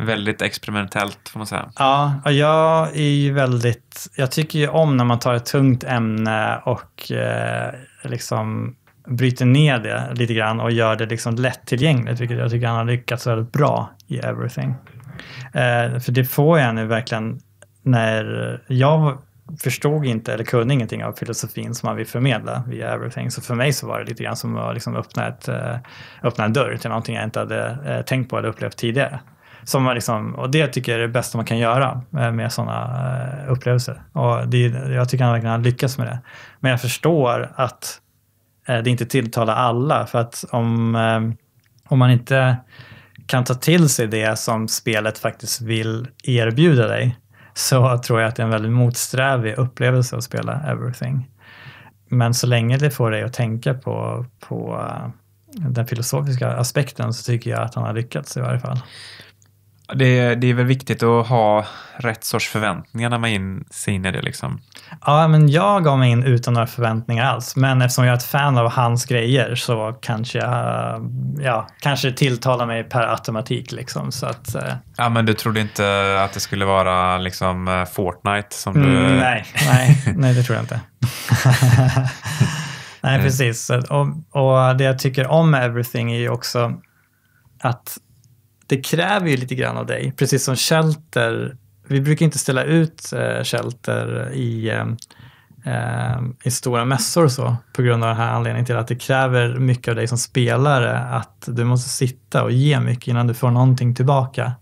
[SPEAKER 2] Väldigt experimentellt får man säga.
[SPEAKER 1] Ja, och jag är ju väldigt... Jag tycker ju om när man tar ett tungt ämne och eh, liksom bryter ner det lite grann och gör det liksom lättillgängligt, vilket jag tycker han har lyckats väldigt bra i Everything. Eh, för det får jag nu verkligen när jag förstod inte eller kunde ingenting av filosofin som man vill förmedla via Everything. Så för mig så var det lite grann som att liksom öppna, ett, eh, öppna en dörr till någonting jag inte hade eh, tänkt på eller upplevt tidigare. Som man liksom, och det tycker jag är det bästa man kan göra eh, med sådana eh, upplevelser. Och det, jag tycker han verkligen har lyckats med det. Men jag förstår att eh, det inte tilltalar alla. För att om, om man inte kan ta till sig det som spelet faktiskt vill erbjuda dig så tror jag att det är en väldigt motsträvig upplevelse att spela Everything. Men så länge det får dig att tänka på, på den filosofiska aspekten så tycker jag att han har lyckats i varje fall.
[SPEAKER 2] Det, det är väl viktigt att ha rätt sorts förväntningar när man in, sig in i det. Liksom.
[SPEAKER 1] Ja, men jag gav mig in utan några förväntningar alls. Men eftersom jag är ett fan av hans grejer så kanske jag ja, kanske tilltalar mig per automatik. Liksom, så att, eh,
[SPEAKER 2] Ja, men du trodde inte att det skulle vara liksom, eh, Fortnite
[SPEAKER 1] som du... Mm, nej, nej, nej, det tror jag inte. nej, eh. precis. Och, och det jag tycker om med Everything är ju också att det kräver ju lite grann av dig, precis som shelter. Vi brukar inte ställa ut eh, shelter i, eh, eh, i stora mässor och så på grund av den här anledningen till att det kräver mycket av dig som spelare att du måste sitta och ge mycket innan du får någonting tillbaka.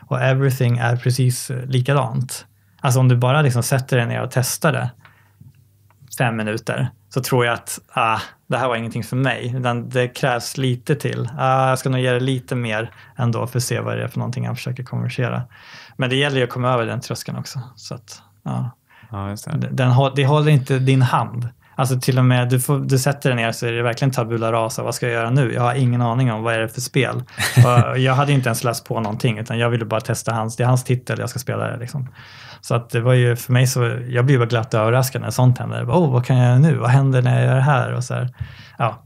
[SPEAKER 1] Och everything är precis likadant. Alltså om du bara liksom sätter dig ner och testar det fem minuter så tror jag att ah, det här var ingenting för mig, utan det krävs lite till. Uh, jag ska nog ge det lite mer ändå för att se vad det är för någonting han försöker konversera. Men det gäller ju att komma över den tröskeln också. Så att, uh. ja, det. Den, det håller inte din hand. Alltså till och med, du, får, du sätter dig ner så är det verkligen tabula rasa. Vad ska jag göra nu? Jag har ingen aning om vad är det för spel. jag hade inte ens läst på någonting utan jag ville bara testa hans, det är hans titel jag ska spela det. Liksom. Så att det var ju för mig så, jag blev bara glatt överraskad när sånt hände. Åh, oh, vad kan jag göra nu? Vad händer när jag gör det här? Och så här. Ja.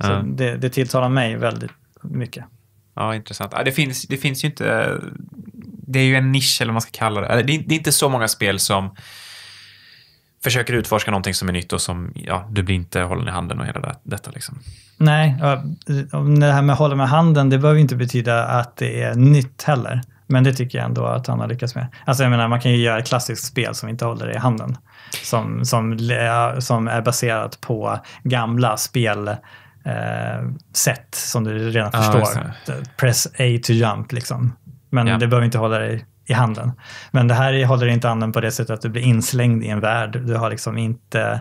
[SPEAKER 1] Så mm. det, det tilltalar mig väldigt mycket. Ja, intressant.
[SPEAKER 2] Det finns, det finns ju inte... Det är ju en nisch, eller vad man ska kalla det. Det är inte så många spel som försöker utforska någonting som är nytt och som ja, du blir inte hållen i handen och
[SPEAKER 1] hela det, detta. Liksom. Nej, det här med hålla med handen, det behöver inte betyda att det är nytt heller. Men det tycker jag ändå att han har lyckats med. Alltså jag menar, man kan ju göra ett klassiskt spel som inte håller i handen. Som, som, eh, som är baserat på gamla spel eh, sätt som du redan ah, förstår. Press A to jump liksom. Men ja. det behöver inte hålla dig i handen. Men det här håller inte handen på det sättet att du blir inslängd i en värld. Du har liksom inte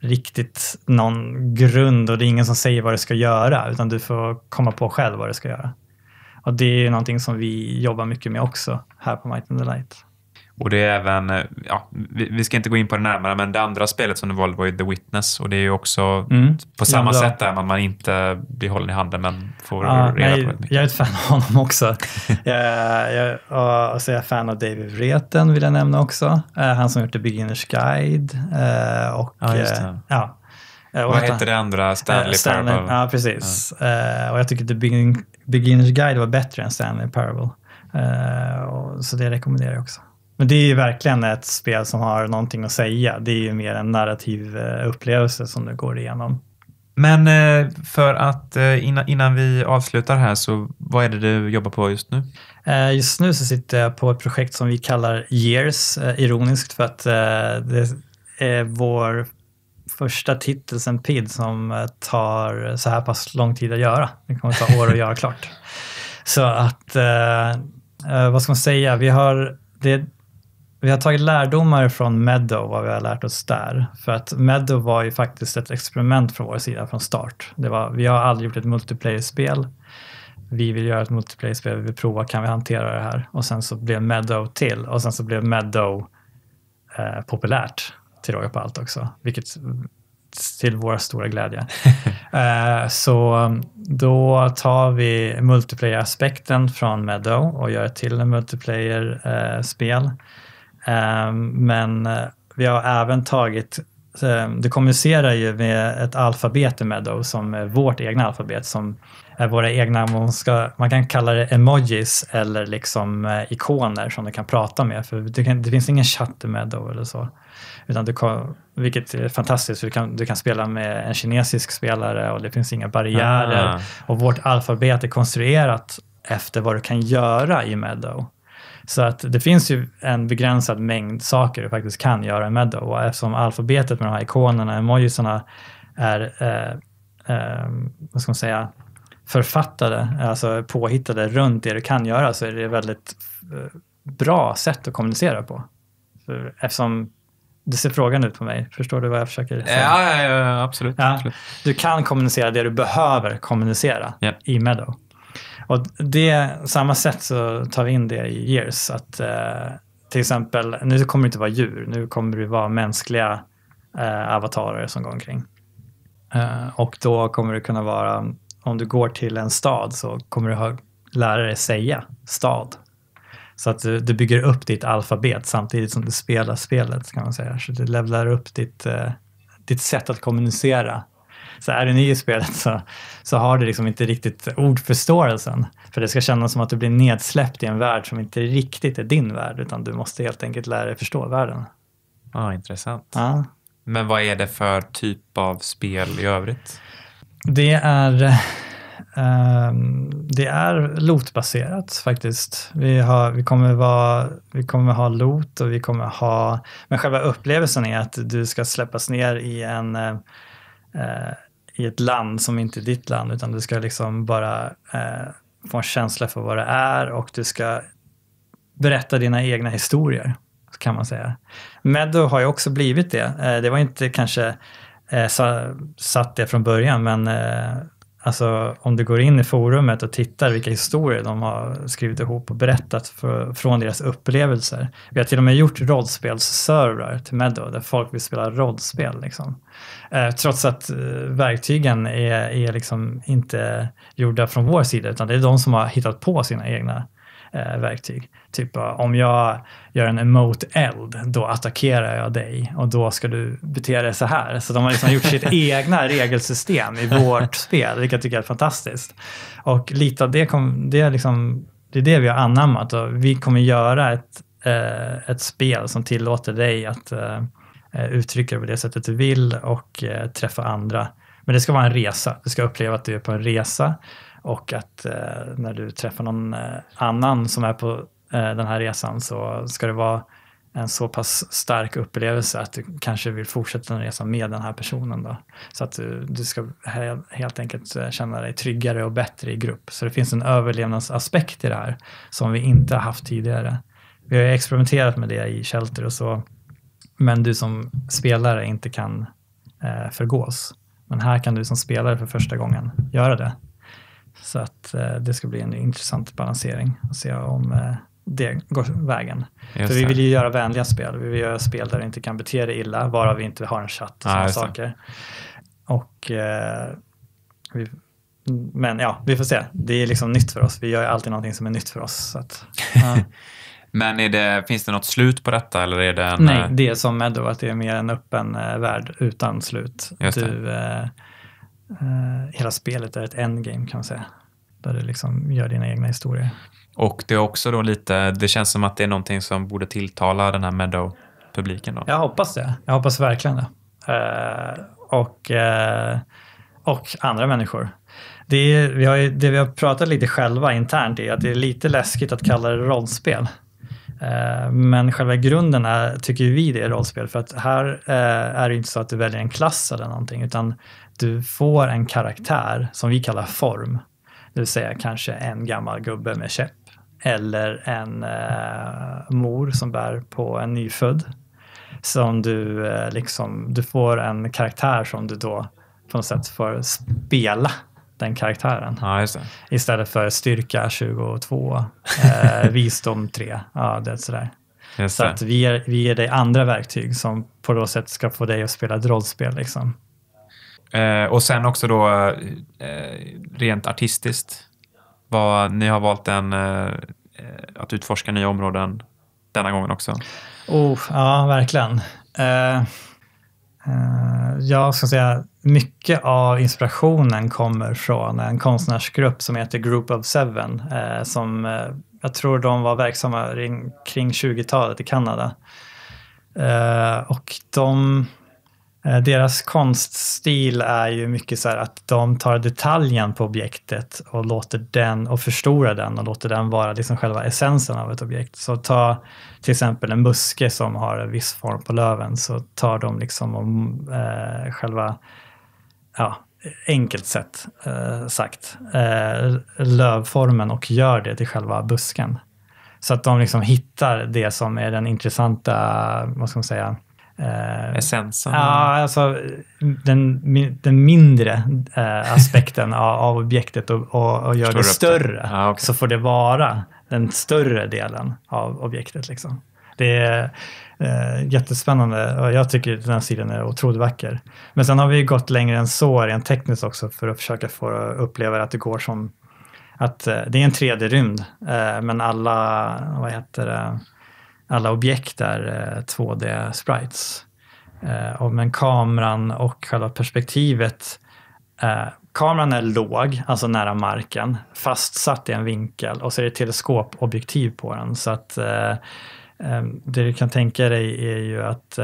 [SPEAKER 1] riktigt någon grund och det är ingen som säger vad du ska göra utan du får komma på själv vad du ska göra. Och det är ju någonting som vi jobbar mycket med också här på Might and the Light.
[SPEAKER 2] Och det är även, eh, ja, vi, ska inte gå in på det närmare, men det andra spelet som du valde var ju The Witness och det är ju också mm. på samma ja, sätt där man, man inte blir hållen i handen men får ja, reda nej, på väldigt
[SPEAKER 1] Mycket. Jag är ett fan av honom också. jag, jag, och, så är jag fan av David Vreten vill jag nämna också. Eh, han som gjort The Beginner's Guide. Eh, och, ja, ja, Eh, vad hette han? det andra? Eh, Stanley, Stanley Parable? Ja, precis. Ja. Eh, och jag tycker The Begin Beginner's Guide var bättre än Stanley Parable. så det rekommenderar jag också. Men det är ju verkligen ett spel som har någonting att säga. Det är ju mer en narrativ upplevelse som du går igenom. Men för att innan vi avslutar här, så vad är det du jobbar på just nu? Just nu så sitter jag på ett projekt som vi kallar Years, ironiskt för att det är vår första titel sen PID som eh, tar så här pass lång tid att göra. Det kommer att ta år att göra klart. Så att, eh, eh, vad ska man säga, vi har, det, vi har tagit lärdomar från Meadow, vad vi har lärt oss där. För att Meadow var ju faktiskt ett experiment från vår sida från start. Det var, vi har aldrig gjort ett multiplayer-spel. Vi vill göra ett multiplayer-spel, vi vill prova, kan vi hantera det här? Och sen så blev Meadow till och sen så blev Meadow eh, populärt till råga på allt också, vilket till våra stora glädje. uh, så um, då tar vi multiplayer-aspekten från Meadow och gör ett till multiplayer-spel. Eh, uh, eh, men vi har även tagit det kommunicerar ju med ett alfabet i Meadow som är vårt egna alfabet som är våra egna, man, ska, man kan kalla det emojis eller liksom ikoner som du kan prata med för det, kan, det finns ingen chatt i Meadow eller så. Utan du kan, vilket är fantastiskt, du kan, du kan spela med en kinesisk spelare och det finns inga barriärer. Ah. Och vårt alfabet är konstruerat efter vad du kan göra i Meadow. Så att det finns ju en begränsad mängd saker du faktiskt kan göra i Meadow. Och eftersom alfabetet med de här ikonerna, emojisarna, är eh, eh, vad ska man säga, författade, alltså påhittade runt det du kan göra så är det ett väldigt eh, bra sätt att kommunicera på. För eftersom du ser frågan ut på mig. Förstår du vad jag försöker säga? Ja, ja, ja absolut, ja. absolut. Du kan kommunicera det du behöver kommunicera yeah. i Meadow. Och det, samma sätt så tar vi in det i Years. Att, eh, till exempel, nu kommer det inte vara djur. Nu kommer det vara mänskliga eh, avatarer som går omkring. Eh, och då kommer det kunna vara, om du går till en stad så kommer du ha, lära dig säga stad så att du, eh, du bygger upp ditt alfabet samtidigt som du spelar spelet kan man säga. Så du levlar upp ditt, eh, ditt sätt att kommunicera. Så är du ny i spelet så, så har du liksom inte riktigt ordförståelsen. För det ska kännas som att du blir nedsläppt i en värld som inte riktigt är din värld utan du måste helt enkelt lära dig förstå världen. Ja, ah, intressant. Ja.
[SPEAKER 2] Men vad är det för typ av spel i övrigt?
[SPEAKER 1] Det är eh, Ehm, det är lotbaserat faktiskt. Vi, har, vi, kommer vara, vi kommer ha lot och vi kommer ha... Men själva upplevelsen är att du ska släppas ner i, en, eh, eh, i ett land som inte är ditt land utan du ska liksom bara eh, få en känsla för vad det är och du ska berätta dina egna historier kan man säga. Meadow har ju också blivit det. Eh, det var inte kanske eh, satt det från början men eh, alltså, om du går in i forumet och tittar vilka historier de har skrivit ihop och berättat för, från deras upplevelser. Vi har till och med gjort rollspelsservrar till Meadow där folk vill spela rollspel. Liksom. Eh, trots att eh, verktygen är, är liksom inte gjorda från vår sida utan det är de som har hittat på sina egna eh, verktyg. Typ eh, om jag gör en emote-eld, då attackerar jag dig och då ska du bete dig så här. Så de har liksom gjort sitt egna regelsystem i vårt spel, vilket jag tycker är fantastiskt. Och lite av det, kom, det, är, liksom, det är det vi har anammat och vi kommer göra ett, eh, ett spel som tillåter dig att eh, eh uttrycka dig på det sättet du vill och eh, träffa andra. Men det ska vara en resa. Du ska uppleva att du är på en resa och att eh, när du träffar någon annan som är på Eh, den här resan så ska det vara en så pass stark upplevelse att du kanske vill fortsätta den resan med den här personen. Då. Så att du, eh, du ska helt enkelt eh, känna dig tryggare och bättre i grupp. Så det finns en överlevnadsaspekt i det här som vi inte har haft tidigare. Vi har experimenterat med det i shelter och så, men du som spelare inte kan eh, förgås. Men här kan du som spelare för första gången göra det. Så att eh, det ska bli en intressant balansering och se om eh, det går vägen. Just För vi vill ju göra vänliga spel. Vi vill göra spel där du inte kan bete dig illa, varav vi inte har en chatt och ah, saker. Och, eh, vi, men ja, vi får se. Det är liksom nytt för oss. Vi gör ju alltid någonting som är nytt för oss. Att,
[SPEAKER 2] ja. men det, finns det något slut på detta? Eller är det en, Nej, eh,
[SPEAKER 1] det är som med Meadow, att det är mer en öppen eh, värld utan slut. Du, eh, eh, hela spelet är ett endgame kan man säga. Där du liksom gör dina egna historier.
[SPEAKER 2] Och det är också då lite, det känns som att det är någonting som borde tilltala den här Meadow-publiken.
[SPEAKER 1] Då. Jag hoppas det. Jag hoppas verkligen det. Uh, och, uh, och andra människor. Det, är, vi har, ju, det vi har pratat lite själva internt är att det är lite läskigt att kalla det rollspel. Eh, men själva grunden är, tycker vi det är rollspel för att här är det inte så att du väljer en klass eller någonting utan du får en karaktär som vi kallar form. Det vill säga kanske en gammal gubbe med käpp eller en eh, mor som bär på en nyfödd. Som du, eh, liksom, du får en karaktär som du då på något sätt får spela den karaktären. Ja, Istället för styrka 22, eh, visdom 3. Ja, det är sådär. Just Så det. att vi ger, vi ger dig andra verktyg som på något sätt ska få dig att spela ett rollspel. Liksom. Eh, och sen
[SPEAKER 2] också då eh, rent artistiskt vad, ni har valt en, eh, eh, att utforska nya områden denna gången också.
[SPEAKER 1] Oh, ja, verkligen. Uh, uh, jag ska säga, mycket av inspirationen kommer från en konstnärsgrupp som heter Group of Seven. Uh, som, jag tror de var verksamma kring 20-talet i Kanada. och de Eh, deras konststil är ju mycket så här att de tar detaljen på objektet och låter den och förstorar den och låter den vara liksom själva essensen av ett objekt. Så ta till exempel en buske som har en viss form på löven så tar de liksom om, eh, själva, ja, enkelt sett eh, sagt, eh, lövformen och gör det till själva busken. Så att de liksom hittar det som är den intressanta, vad ska man säga, Eh, Essensen? Ja, alltså den, den mindre eh, aspekten av, av, objektet och, och, och gör det större. Det. Ah, okay. Så får det vara den större delen av objektet. Liksom. Det är eh, jättespännande och jag tycker den här sidan är otroligt vacker. Men sen har vi gått längre än så rent tekniskt också för att försöka få uppleva att det går som att eh, det är en 3D-rymd, eh, men alla, vad heter det, alla objekt är 2D-sprites. Eh, eh, men kameran och själva perspektivet eh, kameran är låg, alltså nära marken, fastsatt i en vinkel och så är det teleskopobjektiv på den. Så att det du kan tänka dig är ju att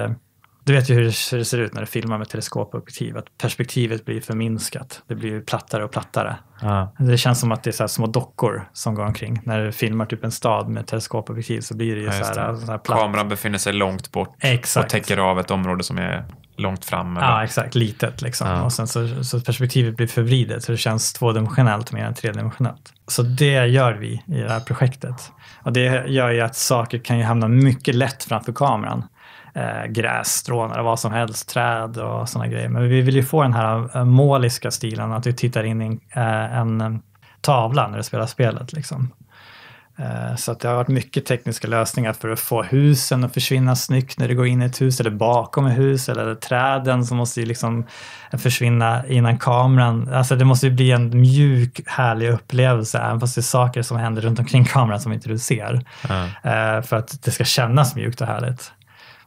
[SPEAKER 1] du vet ju hur det ser ut när du filmar med teleskopobjektiv, att perspektivet blir förminskat. Det blir plattare och plattare. Ah. Det känns som att det är så små dockor som går omkring. När du filmar typ en stad med teleskopobjektiv så blir det ju ja, så, här, så här platt. Kameran befinner sig långt bort exakt. och
[SPEAKER 2] täcker av ett område som är långt fram. Eller? Ja,
[SPEAKER 1] exakt. Litet liksom. Ja. Och sen så, så perspektivet blir förvridet så det känns tvådimensionellt mer än tredimensionellt. Så det gör vi i det här projektet. Och det gör ju att saker kan ju hamna mycket lätt framför kameran eh, grässtrån eller vad som helst, träd och sådana grejer. Men vi vill ju få den här eh, måliska stilen, att du tittar in i en, eh, en eh, tavla när du spelar spelet. Liksom. Så att det har varit mycket tekniska lösningar för att få husen att försvinna snyggt när du går in i ett hus eller bakom ett hus eller träden som måste liksom försvinna innan kameran. Alltså det måste ju bli en mjuk härlig upplevelse även fast det är saker som händer runt omkring kameran som inte du ser. Mm. För att det ska kännas mjukt och härligt.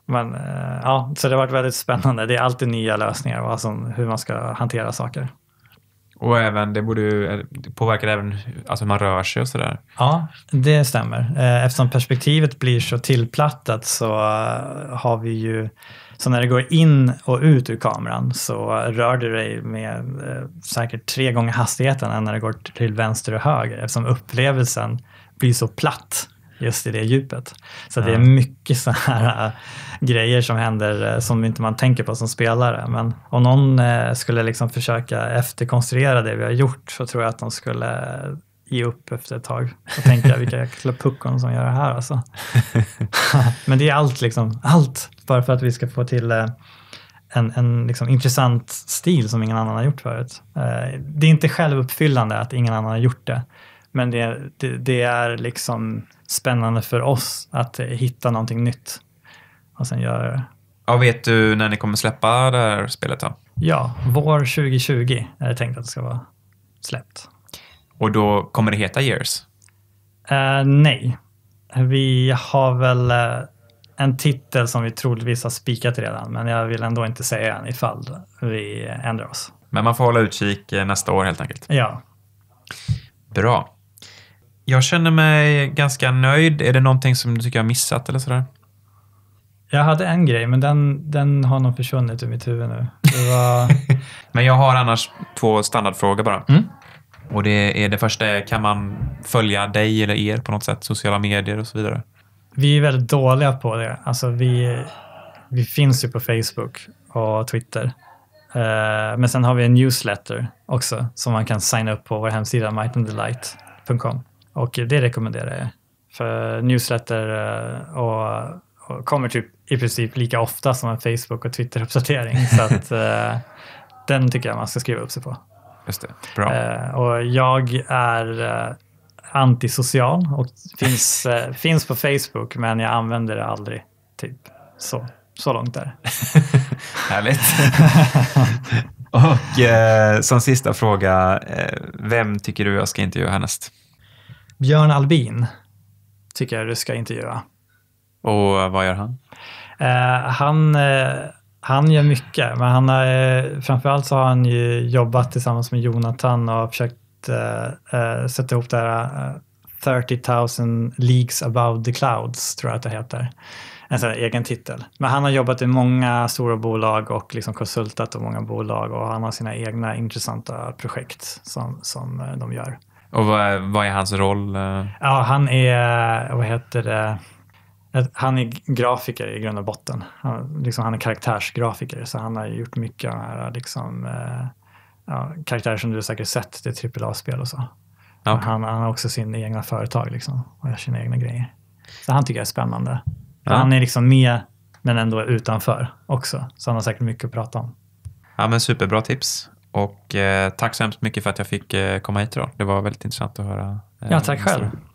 [SPEAKER 1] Men eh, ja, så det har varit väldigt spännande. Det är alltid nya lösningar vad alltså, hur man ska hantera saker.
[SPEAKER 2] Och även, det, borde, eh, det påverkar även alltså hur man rör sig och sådär?
[SPEAKER 1] Ja, det stämmer. Eh, eftersom perspektivet blir så tillplattat så har vi ju så när det går in och ut ur kameran så rör du dig med säkert tre gånger hastigheten än när det går till vänster och höger eftersom upplevelsen blir så platt just i det djupet. Så ja. det är mycket sådana här äh, grejer som händer äh, som inte man tänker på som spelare. Men om någon äh, skulle liksom försöka efterkonstruera det vi har gjort så tror jag att de skulle ge upp efter ett tag och tänka vilka jäkla puckon som gör det här alltså. Men det är allt, liksom, allt bara för att vi ska få till en, en liksom intressant stil som ingen annan har gjort förut. Det är inte självuppfyllande att ingen annan har gjort det, men det, det, det är liksom spännande för oss att hitta någonting nytt och sen göra det.
[SPEAKER 2] Ja, vet du när ni kommer släppa det här spelet? Då?
[SPEAKER 1] Ja, vår 2020 är det tänkt att det ska vara släppt.
[SPEAKER 2] Och då kommer det heta Years?
[SPEAKER 1] Uh, eh, nej. Vi har väl eh, en titel som vi troligtvis har spikat redan, men jag vill ändå inte säga den ifall vi ändrar oss.
[SPEAKER 2] Men man får hålla utkik eh, nästa år helt enkelt? Ja. Bra. Jag känner mig ganska nöjd. Är det någonting som du tycker jag har missat eller sådär?
[SPEAKER 1] Jag hade en grej, men den, den har nog försvunnit ur mitt huvud nu. Var...
[SPEAKER 2] men jag har annars två standardfrågor bara. Mm. Och det, är det första är, kan man följa dig eller er på något sätt? Sociala medier och så vidare.
[SPEAKER 1] Vi är väldigt dåliga på det. Alltså vi, vi finns ju på Facebook och Twitter. Eh, men sen har vi en newsletter också som man kan signa upp på vår hemsida, mightandthelight.com. Och det rekommenderar jag. För newsletter eh, och, och kommer typ i princip lika ofta som en Facebook och Twitter-uppdatering. Så att, eh, den tycker jag man ska skriva upp sig på. Just det. Bra. Eh, och jag är antisocial och finns, finns på Facebook men jag använder det aldrig. Typ. Så, så långt där. Härligt.
[SPEAKER 2] och eh, som sista fråga, vem tycker du jag ska intervjua härnäst?
[SPEAKER 1] Björn Albin tycker jag du ska intervjua.
[SPEAKER 2] Och eh, vad gör han?
[SPEAKER 1] Eh, han, eh, han gör mycket, men han har, eh, framförallt så har han ju jobbat tillsammans med Jonathan och försökt eh, eh, sätta ihop det här 30 000 leaks about the clouds, tror jag att det heter. En sån egen titel. Men han har jobbat i många stora bolag och liksom konsultat åt många bolag och han har sina egna intressanta projekt som, som de gör.
[SPEAKER 2] Och vad är, vad är, hans roll? Eh?
[SPEAKER 1] Ja, han är, vad heter det, eh, han är grafiker i grund och botten. Han, liksom, han är karaktärsgrafiker så han har gjort mycket av de här liksom, eh, ja, karaktärer som du säkert sett det till AAA-spel och så. Okay. Han, han, har också sin egna företag liksom, och gör sina egna grejer. Så han tycker jag är spännande. Ja. Han är liksom med men ändå utanför också. Så han har säkert mycket att prata om.
[SPEAKER 2] Ja, men superbra tips. Och eh, tack så hemskt mycket för att jag fick eh, komma hit idag. Det var väldigt intressant att höra. Eh, ja, tack själv.